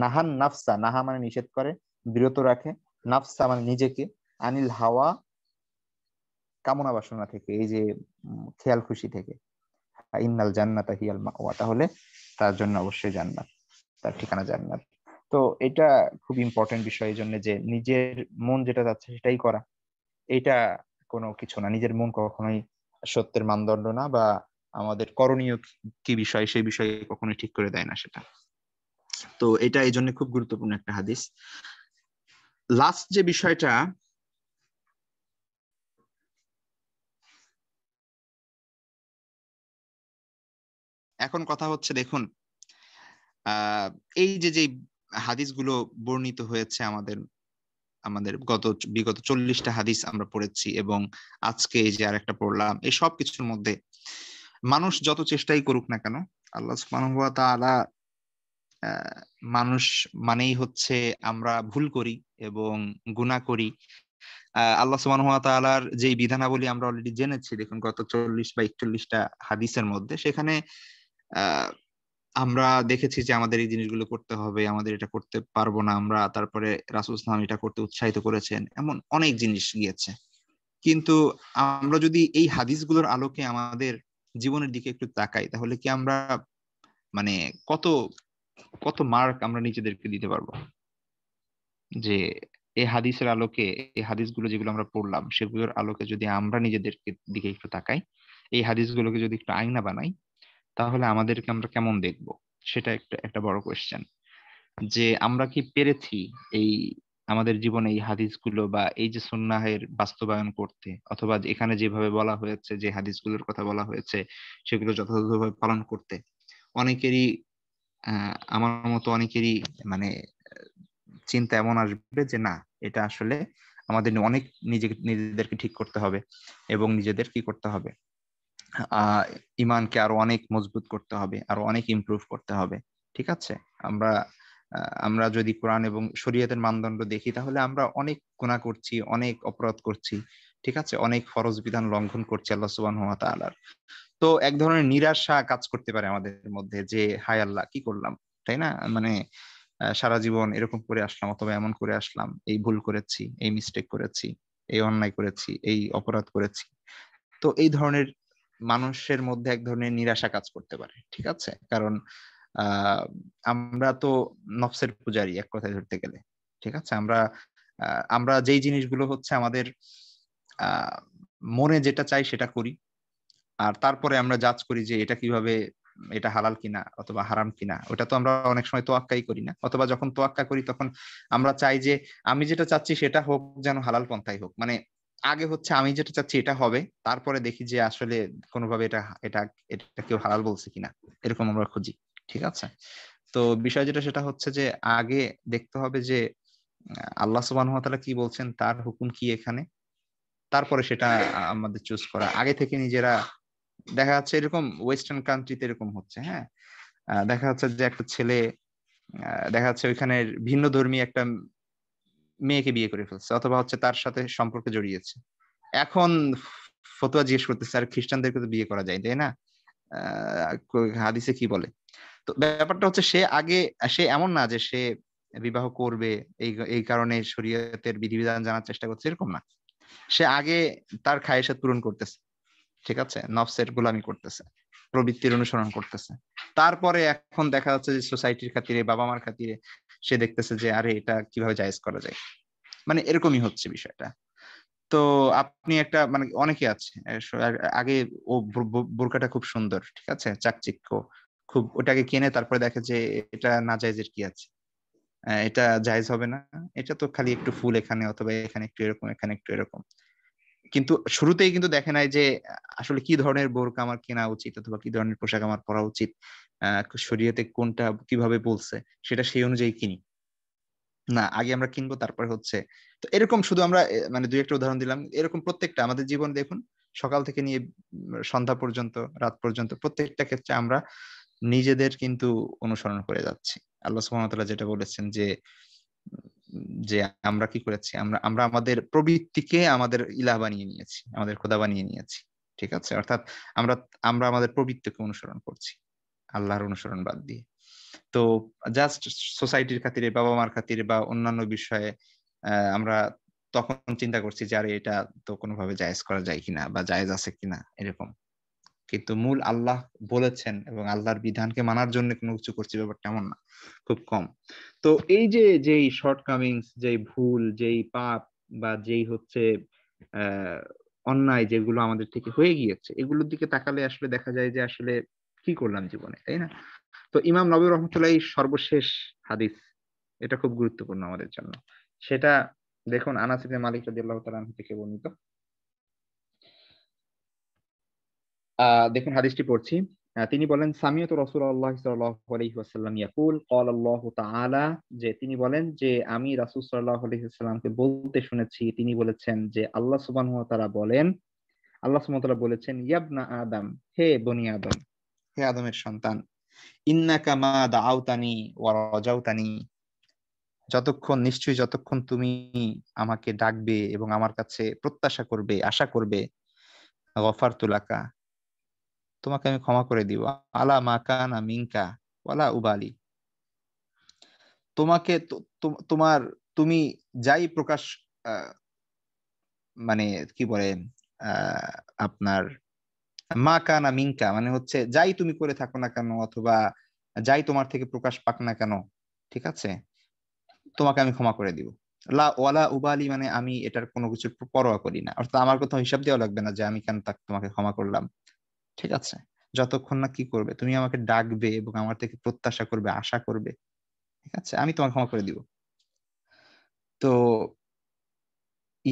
নাহান নাফসা নাহা মানে নিষেধ করে বিরত রাখে নাফসা মানে নিজেকে আনিল হাওয়া কামনা বাসনা থেকে এই যে খেয়াল খুশি থেকে ইন্নাল জান্নাত হিয়াল মাওয়া তাহলে তার জন্য অবশ্যই জান্নাত তার ঠিকানা জান্নাত তো এটা খুব ইম্পর্টেন্ট বিষয় এই জন্য যে নিজের মন যেটা যাচ্ছে সেটাই করা এটা কোনো কিছু না নিজের মন কখনোই সত্যের মানদণ্ড না বা আমাদের করণীয় কি বিষয় সেই বিষয়ে কখনোই ঠিক করে দেয় না সেটা তো এটা এই জন্য খুব গুরুত্বপূর্ণ একটা হাদিস লাস্ট যে বিষয়টা এখন কথা হচ্ছে দেখুন এই যে যে হাদিসগুলো বর্ণিত হয়েছে আমাদের আমাদের গত বিগত চল্লিশটা হাদিস আমরা পড়েছি এবং আজকে এই যে আর একটা পড়লাম এই সব কিছুর মধ্যে মানুষ যত চেষ্টাই করুক না কেন আল্লাহ সুবাহ মানুষ মানেই হচ্ছে আমরা ভুল করি এবং গুণা করি আল্লাহ সুবাহর যে বিধানাবলী আমরা অলরেডি জেনেছি দেখুন গত চল্লিশ বা একচল্লিশটা হাদিসের মধ্যে সেখানে আমরা দেখেছি যে আমাদের এই জিনিসগুলো করতে হবে আমাদের এটা করতে পারবো না আমরা তারপরে রাসুল ইসলাম এটা করতে উৎসাহিত করেছেন এমন অনেক জিনিস গিয়েছে কিন্তু আমরা যদি এই হাদিসগুলোর আলোকে আমাদের জীবনের দিকে একটু তাকাই তাহলে কি আমরা মানে কত কত মার্ক আমরা নিজেদেরকে দিতে পারবো যে এই হাদিসের আলোকে এই হাদিসগুলো যেগুলো আমরা পড়লাম সেগুলোর আলোকে যদি আমরা নিজেদেরকে দিকে একটু তাকাই এই হাদিসগুলোকে যদি একটু আয়না বানাই তাহলে আমাদেরকে আমরা কেমন দেখব সেটা একটা একটা বড় কোয়েশ্চেন যে আমরা কি পেরেছি এই আমাদের জীবনে এই হাদিসগুলো বা এই যে সুন্নাহের বাস্তবায়ন করতে অথবা এখানে যেভাবে বলা হয়েছে যে হাদিসগুলোর কথা বলা হয়েছে সেগুলো যথাযথভাবে পালন করতে অনেকেরই আমার মতো অনেকেরই মানে চিন্তা এমন আসবে যে না এটা আসলে আমাদের অনেক নিজেকে নিজেদেরকে ঠিক করতে হবে এবং নিজেদের কি করতে হবে ইমানকে আরো অনেক মজবুত করতে হবে আরো অনেক ইমপ্রুভ করতে হবে ঠিক আছে আমরা আমরা যদি কোরআন এবং শরীয়তের মানদণ্ড দেখি তাহলে আমরা অনেক গুণা করছি অনেক অপরাধ করছি ঠিক আছে অনেক ফরজ বিধান লঙ্ঘন করছি আল্লাহ সুবান আলার তো এক ধরনের নিরাশা কাজ করতে পারে আমাদের মধ্যে যে হায় আল্লাহ কি করলাম তাই না মানে সারা জীবন এরকম করে আসলাম অথবা এমন করে আসলাম এই ভুল করেছি এই মিস্টেক করেছি এই অন্যায় করেছি এই অপরাধ করেছি তো এই ধরনের মানুষের মধ্যে এক ধরনের নিরাশা কাজ করতে পারে ঠিক আছে কারণ আমরা তো নফসের পূজারি এক কথায় ধরতে গেলে ঠিক আছে আমরা আমরা যেই জিনিসগুলো হচ্ছে আমাদের মনে যেটা চাই সেটা করি আর তারপরে আমরা জাজ করি যে এটা কিভাবে এটা হালাল কিনা অথবা হারাম কিনা ওটা তো আমরা অনেক সময় তোয়াক্কাই করি না অথবা যখন তোয়াক্কা করি তখন আমরা চাই যে আমি যেটা চাচ্ছি সেটা হোক যেন হালাল পন্থাই হোক মানে আগে হচ্ছে আমি যেটা চাচ্ছি এটা হবে তারপরে দেখি যে আসলে কোনোভাবে এটা এটা এটা কেউ হারাল বলছে কিনা এরকম আমরা খুঁজি ঠিক আছে তো বিষয় যেটা সেটা হচ্ছে যে আগে দেখতে হবে যে আল্লাহ সুবান কি বলছেন তার হুকুম কি এখানে তারপরে সেটা আমাদের চুজ করা আগে থেকে নিজেরা দেখা যাচ্ছে এরকম ওয়েস্টার্ন কান্ট্রিতে এরকম হচ্ছে হ্যাঁ দেখা যাচ্ছে যে একটা ছেলে দেখা যাচ্ছে ওইখানে ভিন্ন ধর্মী একটা মেয়েকে বিয়ে করে ফেলছে অথবা হচ্ছে তার সাথে সম্পর্কে জড়িয়েছে এখন ফতোয়া জিজ্ঞেস করতেছে আর খ্রিস্টানদেরকে তো বিয়ে করা যায় তাই না হাদিসে কি বলে তো ব্যাপারটা হচ্ছে সে আগে সে এমন না যে সে বিবাহ করবে এই এই কারণে শরীয়তের বিধিবিধান জানার চেষ্টা করছে এরকম না সে আগে তার খায়েশাত পূরণ করতেছে ঠিক আছে নফসের গোলামি করতেছে প্রবৃত্তির অনুসরণ করতেছে তারপরে এখন দেখা যাচ্ছে যে সোসাইটির খাতিরে বাবা মার খাতিরে সে দেখতেছে যে আরে এটা কিভাবে জায়েজ করা যায় মানে এরকমই হচ্ছে বিষয়টা তো আপনি একটা মানে অনেকে আছে আগে ও বোরকাটা খুব সুন্দর ঠিক আছে চাকচিক্য খুব ওটাকে কেনে তারপরে দেখে যে এটা না জায়েজের কি আছে হ্যাঁ, এটা জায়েজ হবে না এটা তো খালি একটু ফুল এখানে অথবা এখানে একটু এরকম এখানে একটু এরকম কিন্তু শুরুতেই কিন্তু দেখে নাই যে আসলে কি ধরনের বোরকা আমার কেনা উচিত অথবা কি ধরনের পোশাক আমার পরা উচিত শরীয়তে কোনটা কিভাবে বলছে সেটা সেই অনুযায়ী কিনি না আগে আমরা কিনবো তারপর হচ্ছে তো এরকম শুধু আমরা মানে দুই একটা উদাহরণ দিলাম এরকম প্রত্যেকটা আমাদের জীবন দেখুন সকাল থেকে নিয়ে সন্ধ্যা পর্যন্ত রাত পর্যন্ত প্রত্যেকটা ক্ষেত্রে আমরা নিজেদের কিন্তু অনুসরণ করে যাচ্ছি আল্লাহ সুবহানাহু যেটা বলেছেন যে যে আমরা কি করেছি আমরা আমরা আমাদের প্রবৃত্তিকে আমাদের ইলা বানিয়ে নিয়েছি আমাদের খোদা বানিয়ে নিয়েছি ঠিক আছে অর্থাৎ আমরা আমরা আমাদের প্রবৃত্তিকে অনুসরণ করছি আল্লাহর অনুসরণ বাদ দিয়ে তো জাস্ট সোসাইটির খাতিরে বাবা মার খাতিরে বা অন্যান্য বিষয়ে আমরা তখন চিন্তা করছি যে আরে এটা তো কোনোভাবে জায়েজ করা যায় কিনা বা জায়েজ আছে কিনা এরকম কিন্তু মূল আল্লাহ বলেছেন এবং আল্লাহর বিধানকে মানার জন্য কোনো কিছু করছি ব্যাপারটা এমন না খুব কম তো এই যে যেই শর্টকামিংস যেই ভুল যেই পাপ বা যেই হচ্ছে অন্যায় যেগুলো আমাদের থেকে হয়ে গিয়েছে এগুলোর দিকে তাকালে আসলে দেখা যায় যে আসলে কি করলাম জীবনে তাই না তো ইমাম নবী রহমতুল্লাহ সর্বশেষ হাদিস এটা খুব গুরুত্বপূর্ণ আমাদের জন্য সেটা দেখুন আনাসিদে মালিক রাদিয়াল্লাহু তাআলা থেকে বর্ণিত দেখুন হাদিসটি পড়ছি তিনি বলেন সামিয়ত আল্লাহ সাল্লাম ইয়াকুল কল আল্লাহ তাআলা যে তিনি বলেন যে আমি রাসুল সাল্লাহ আলহিহাল্লামকে বলতে শুনেছি তিনি বলেছেন যে আল্লাহ সুবান তারা বলেন আল্লাহ সুবাহ তারা বলেছেন ইয়াবনা আদম হে বনি আদম হে আদমের সন্তান ইন্না কামা দাউতানি ওয়া রাজাউতানি যতক্ষণ নিশ্চয়ই যতক্ষণ তুমি আমাকে ডাকবে এবং আমার কাছে প্রত্যাশা করবে আশা করবে গফার তুলাকা তোমাকে আমি ক্ষমা করে দিব আলা মাকানা মিঙ্কা ওয়ালা উবালি তোমাকে তোমার তুমি যাই প্রকাশ মানে কি বলে আপনার মা কানা মিঙ্কা মানে হচ্ছে যাই তুমি করে থাকো না কেন অথবা যাই তোমার থেকে প্রকাশ পাক না কেন ঠিক আছে তোমাকে আমি ক্ষমা করে দিব লা ওয়ালা উবালি মানে আমি এটার কোনো কিছু পরোয়া করি না অর্থাৎ আমার কোথাও হিসাব দেওয়া লাগবে না যে আমি কেন তাকে তোমাকে ক্ষমা করলাম ঠিক আছে যতক্ষণ না কি করবে তুমি আমাকে ডাকবে এবং আমার থেকে প্রত্যাশা করবে আশা করবে ঠিক আছে আমি তোমার ক্ষমা করে দিব তো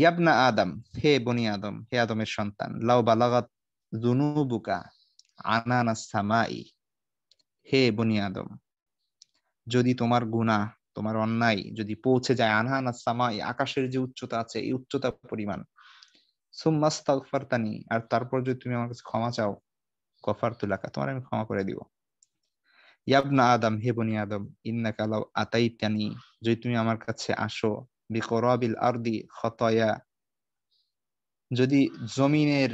ইয়াবনা আদম হে বনি আদম হে আদমের সন্তান লাউ বালাগাত জুনুবুকা আনানা সামাই হে বনি আদম যদি তোমার গুণা তোমার অন্যায় যদি পৌঁছে যায় আনহানা সামাই আকাশের যে উচ্চতা আছে এই উচ্চতা পরিমাণ সুম্মাস্তাগফারতানি আর তারপর যদি তুমি আমার কাছে ক্ষমা চাও কফার তুলাকা তোমার আমি ক্ষমা করে দিব ইয়াবনা আদম হে বনি আদম ইন্না কালাও আতাই তানি যদি তুমি আমার কাছে আসো বিকরাবিল আরদি খতায়া যদি জমিনের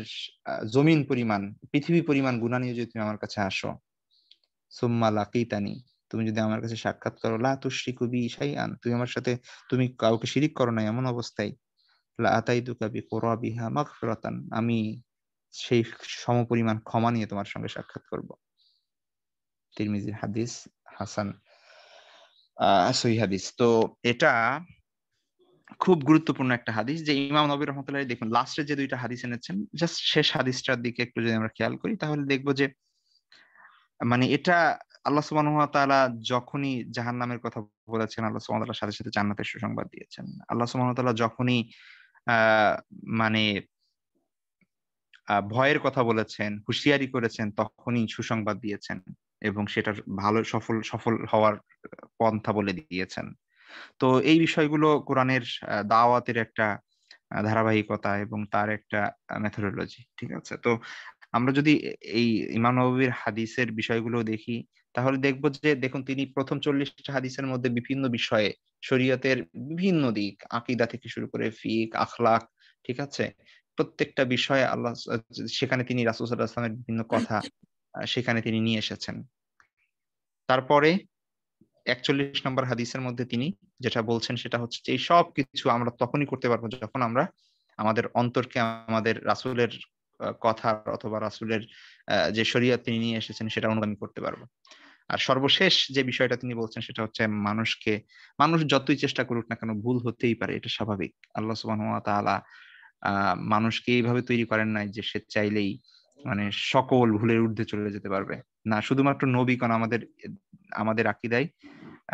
জমিন পরিমাণ পৃথিবী পরিমাণ গুণা নিয়ে যদি তুমি আমার কাছে আসো সুম্মা লাকিতানি তুমি যদি আমার কাছে সাক্ষাৎ করো লা তুশরিকু বি শাইআন তুমি আমার সাথে তুমি কাউকে শিরিক করো না এমন অবস্থায় লা আতাইতুকা বিকরাবিহা মাগফিরাতান আমি সেই সম পরিমাণ ক্ষমা নিয়ে তোমার সঙ্গে সাক্ষাৎ করব তিরমিজির হাদিস হাসান সহি হাদিস তো এটা খুব গুরুত্বপূর্ণ একটা হাদিস যে ইমাম নবী রহমতুল্লাহ দেখুন লাস্টে যে দুইটা হাদিস এনেছেন জাস্ট শেষ হাদিসটার দিকে একটু যদি আমরা খেয়াল করি তাহলে দেখব যে মানে এটা আল্লাহ সুবান ওয়া তাআলা যখনই জাহান্নামের কথা বলেছেন আল্লাহ সুবহানাহু সাথে সাথে জান্নাতের সুসংবাদ দিয়েছেন আল্লাহ সুবহানাহু ওয়া তাআলা যখনই মানে ভয়ের কথা বলেছেন হুঁশিয়ারি করেছেন তখনই সুসংবাদ দিয়েছেন এবং সেটার ভালো সফল সফল হওয়ার পন্থা বলে দিয়েছেন তো এই বিষয়গুলো কোরআনের দাওয়াতের একটা ধারাবাহিকতা এবং তার একটা মেথোডোলজি ঠিক আছে তো আমরা যদি এই ইমাম নবীর হাদিসের বিষয়গুলো দেখি তাহলে দেখবো যে দেখুন তিনি প্রথম চল্লিশটা হাদিসের মধ্যে বিভিন্ন বিষয়ে শরীয়তের বিভিন্ন দিক আকিদা থেকে শুরু করে ফিক আখলাক ঠিক আছে প্রত্যেকটা বিষয়ে আল্লাহ সেখানে তিনি রাসুল সাল্লাহামের বিভিন্ন কথা সেখানে তিনি নিয়ে এসেছেন তারপরে একচল্লিশ নম্বর হাদিসের মধ্যে তিনি যেটা বলছেন সেটা হচ্ছে এই সব কিছু আমরা তখনই করতে পারবো যখন আমরা আমাদের অন্তরকে আমাদের রাসুলের কথা অথবা রাসুলের যে শরীয়ত তিনি নিয়ে এসেছেন সেটা অনুগামী করতে পারবো আর সর্বশেষ যে বিষয়টা তিনি বলছেন সেটা হচ্ছে মানুষকে মানুষ যতই চেষ্টা করুক না কেন ভুল হতেই পারে এটা স্বাভাবিক আল্লাহ সুবাহ মানুষকে এইভাবে তৈরি করেন নাই যে সে চাইলেই মানে সকল ভুলের ঊর্ধ্বে চলে যেতে পারবে না শুধুমাত্র নবীগণ আমাদের আমাদের আকিদাই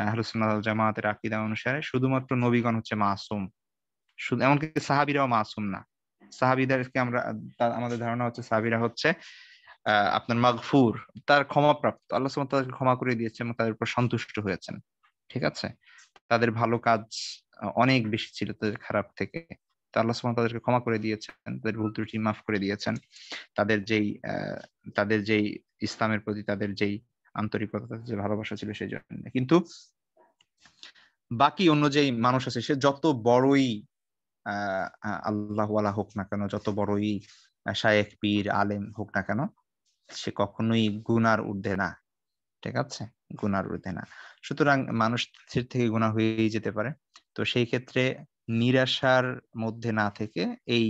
আহরুসুল্লাহ জামাতের আকিদা অনুসারে শুধুমাত্র নবীগণ হচ্ছে মাসুম এমনকি সাহাবিরাও মাসুম না সাহাবিদারকে আমরা আমাদের ধারণা হচ্ছে সাহাবিরা হচ্ছে আপনার মাগফুর তার ক্ষমাপ্রাপ্ত আল্লাহ সুমত তাদেরকে ক্ষমা করে দিয়েছে এবং তাদের উপর সন্তুষ্ট হয়েছেন ঠিক আছে তাদের ভালো কাজ অনেক বেশি ছিল তাদের খারাপ থেকে আল্লাহ সুবহান তাদেরকে ক্ষমা করে দিয়েছেন তাদের ভুল ত্রুটি মাফ করে দিয়েছেন তাদের যেই তাদের যেই ইসলামের প্রতি তাদের যেই আন্তরিকতা যে ভালোবাসা ছিল সেই জন্য কিন্তু বাকি অন্য যেই মানুষ আছে সে যত বড়ই আল্লাহ আল্লাহ হোক না কেন যত বড়ই শায়েক পীর আলেম হোক না কেন সে কখনোই গুনার ঊর্ধ্বে না ঠিক আছে গুনার ঊর্ধ্বে না সুতরাং মানুষের থেকে গুণা হয়েই যেতে পারে তো সেই ক্ষেত্রে নিরাশার মধ্যে না থেকে এই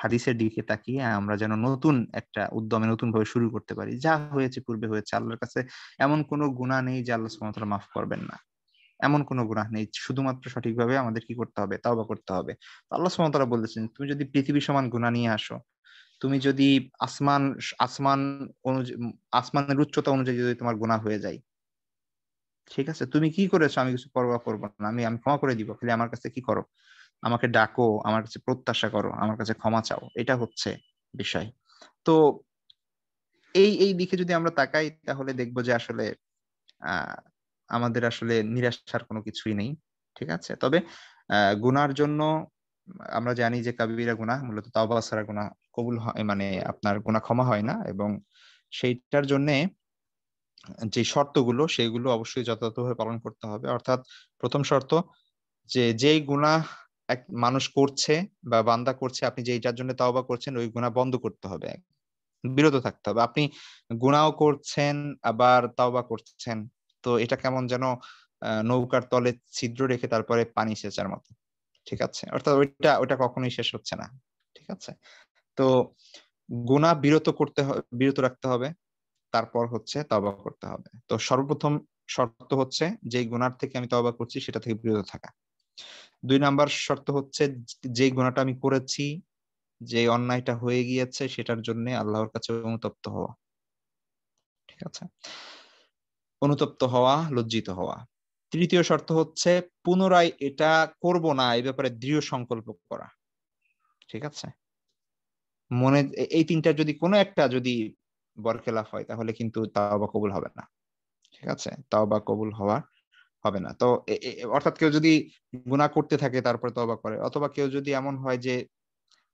হাদিসের দিকে তাকিয়ে আমরা যেন নতুন একটা উদ্যমে নতুন ভাবে শুরু করতে পারি যা হয়েছে পূর্বে হয়েছে আল্লাহর কাছে এমন কোনো গুণা নেই যে আল্লাহ সুমাত্রা মাফ করবেন না এমন কোনো গুণাহ নেই শুধুমাত্র সঠিকভাবে আমাদের কি করতে হবে তাও করতে হবে আল্লাহ সুমতরা বলেছেন তুমি যদি পৃথিবী সমান গুণা নিয়ে আসো তুমি যদি আসমান আসমান আসমানের উচ্চতা অনুযায়ী যদি তোমার গুণা হয়ে যায় ঠিক আছে তুমি কি করেছো আমি কিছু পরোয়া করবো না আমি আমি ক্ষমা করে দিব খালি আমার কাছে কি করো আমাকে ডাকো আমার কাছে প্রত্যাশা করো আমার কাছে ক্ষমা চাও এটা হচ্ছে বিষয় তো এই এই দিকে যদি আমরা তাকাই তাহলে দেখবো যে আসলে আমাদের আসলে নিরাশার কোনো কিছুই নেই ঠিক আছে তবে গুনার জন্য আমরা জানি যে কাবিরা গুনা মূলত তাওবা সারা গুনা কবুল হয় মানে আপনার গুনা ক্ষমা হয় না এবং সেইটার জন্যে যে শর্তগুলো সেইগুলো অবশ্যই যথাযথভাবে পালন করতে হবে অর্থাৎ প্রথম শর্ত যে যেই গুণা এক মানুষ করছে বা বান্দা করছে আপনি যেইটার জন্য তাওবা করছেন ওই গুণা বন্ধ করতে হবে বিরত থাকতে হবে আপনি গুণাও করছেন আবার তাওবা করছেন তো এটা কেমন যেন নৌকার তলে ছিদ্র রেখে তারপরে পানি সেচার মতো ঠিক আছে অর্থাৎ ওইটা ওইটা কখনোই শেষ হচ্ছে না ঠিক আছে তো গুণা বিরত করতে বিরত রাখতে হবে তারপর হচ্ছে তবা করতে হবে তো সর্বপ্রথম শর্ত হচ্ছে যে গুণার থেকে আমি তবা করছি সেটা থেকে বিরত থাকা দুই নাম্বার শর্ত হচ্ছে যে গুণাটা আমি করেছি যে অন্যায়টা হয়ে গিয়েছে সেটার জন্য আল্লাহর কাছে অনুতপ্ত হওয়া ঠিক আছে অনুতপ্ত হওয়া লজ্জিত হওয়া তৃতীয় শর্ত হচ্ছে পুনরায় এটা করব না এ ব্যাপারে দৃঢ় সংকল্প করা ঠিক আছে মনে এই তিনটা যদি কোনো একটা যদি বরখেলাফ হয় তাহলে কিন্তু তাওবা কবুল হবে না ঠিক আছে তাওবা কবুল হওয়ার হবে না তো অর্থাৎ কেউ যদি গুণা করতে থাকে তারপরে তবা করে অথবা কেউ যদি এমন হয় যে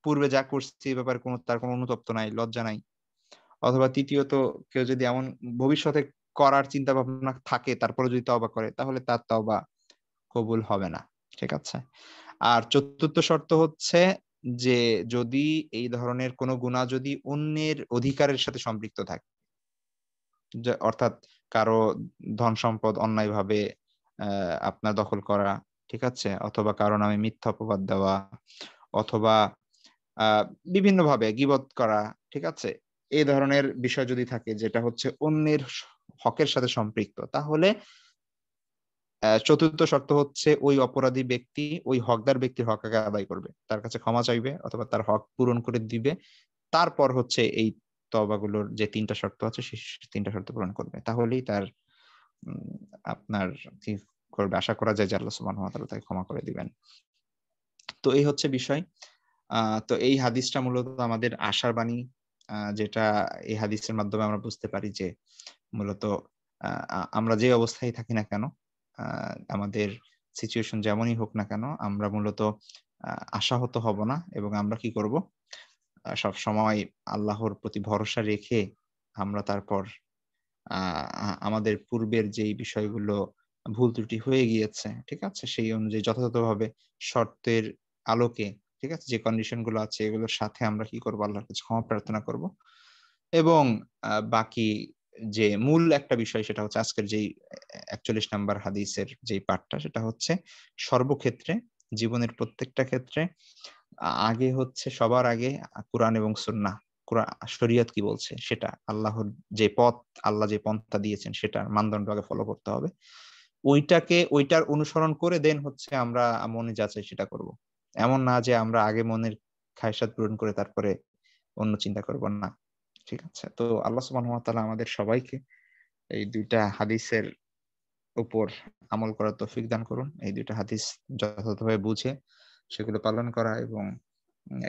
পূর্বে যা করছে ব্যাপারে কোনো তার কোনো অনুতপ্ত নাই লজ্জা নাই অথবা তৃতীয়ত কেউ যদি এমন ভবিষ্যতে করার চিন্তা ভাবনা থাকে তারপরে যদি তবা করে তাহলে তার তবা কবুল হবে না ঠিক আছে আর চতুর্থ শর্ত হচ্ছে যে যদি এই ধরনের কোনো গুণা যদি অন্যের অধিকারের সাথে সম্পৃক্ত থাকে অর্থাৎ কারো ধন সম্পদ অন্যায়ভাবে আপনার দখল করা ঠিক আছে অথবা কারো নামে মিথ্যা অপবাদ দেওয়া অথবা বিভিন্নভাবে গিবত করা ঠিক আছে এই ধরনের বিষয় যদি থাকে যেটা হচ্ছে অন্যের হকের সাথে সম্পৃক্ত তাহলে চতুর্থ শর্ত হচ্ছে ওই অপরাধী ব্যক্তি ওই হকদার ব্যক্তির হক আগে আদায় করবে তার কাছে ক্ষমা চাইবে অথবা তার হক পূরণ করে দিবে তারপর হচ্ছে এই তবাগুলোর যে তিনটা শর্ত আছে সেই তিনটা শর্ত পূরণ করবে তাহলেই তার আপনার কি করবে আশা করা যায় যে আল্লাহ সুবহানাহু তাকে ক্ষমা করে দিবেন তো এই হচ্ছে বিষয় তো এই হাদিসটা মূলত আমাদের আশার বাণী যেটা এই হাদিসের মাধ্যমে আমরা বুঝতে পারি যে মূলত আমরা যে অবস্থায় থাকি না কেন আমাদের সিচুয়েশন যেমনই হোক না কেন আমরা মূলত আশাহত হব না এবং আমরা কি করব সব সময় আল্লাহর প্রতি ভরসা রেখে আমরা তারপর আমাদের পূর্বের যেই বিষয়গুলো ভুল ত্রুটি হয়ে গিয়েছে ঠিক আছে সেই অনুযায়ী যথাযথভাবে শর্তের আলোকে ঠিক আছে যে কন্ডিশন গুলো আছে এগুলোর সাথে আমরা কি করবো আল্লাহর কাছে ক্ষমা প্রার্থনা করব এবং বাকি যে মূল একটা বিষয় সেটা হচ্ছে আজকের যেই একচল্লিশ নাম্বার হাদিসের যেই পাঠটা সেটা হচ্ছে সর্বক্ষেত্রে জীবনের প্রত্যেকটা ক্ষেত্রে আগে হচ্ছে সবার আগে কোরআন এবং সুন্না শরীয়ত কি বলছে সেটা আল্লাহর যে পথ আল্লাহ যে পন্থা দিয়েছেন সেটার মানদণ্ড আগে ফলো করতে হবে ওইটাকে ওইটার অনুসরণ করে দেন হচ্ছে আমরা মনে যাচাই সেটা করব এমন না যে আমরা আগে মনের খায়সাদ পূরণ করে তারপরে অন্য চিন্তা করব না ঠিক আছে তো আল্লাহ সুবহানাহু ওয়া তাআলা আমাদের সবাইকে এই দুইটা হাদিসের উপর আমল করার তৌফিক দান করুন এই দুইটা হাদিস যথাযথভাবে বুঝে সেগুলো পালন করা এবং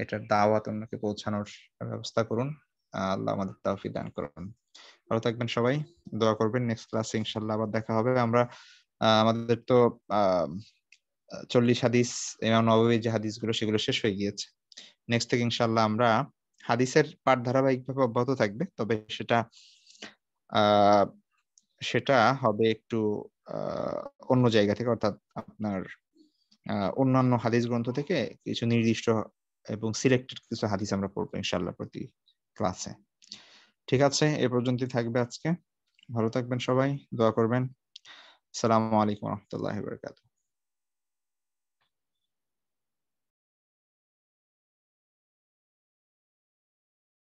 এটার দাওয়াত অন্যকে পৌঁছানোর ব্যবস্থা করুন আল্লাহ আমাদের তৌফিক দান করুন ভালো থাকবেন সবাই দোয়া করবেন নেক্সট ক্লাসে ইনশাল্লাহ আবার দেখা হবে আমরা আমাদের তো চল্লিশ হাদিস এবং নবী যে হাদিসগুলো সেগুলো শেষ হয়ে গিয়েছে নেক্সট থেকে ইনশাল্লাহ আমরা হাদিসের পাঠ ধারাবাহিকভাবে অব্যাহত থাকবে তবে সেটা সেটা হবে একটু অন্য জায়গা থেকে অর্থাৎ আপনার অন্যান্য হাদিস গ্রন্থ থেকে কিছু নির্দিষ্ট এবং সিলেক্টেড কিছু হাদিস আমরা পড়বো ইনশাল্লাহ প্রতি ক্লাসে ঠিক আছে এ পর্যন্তই থাকবে আজকে ভালো থাকবেন সবাই দোয়া করবেন সালামু আলাইকুম রহমতুল্লাহ বরকাতু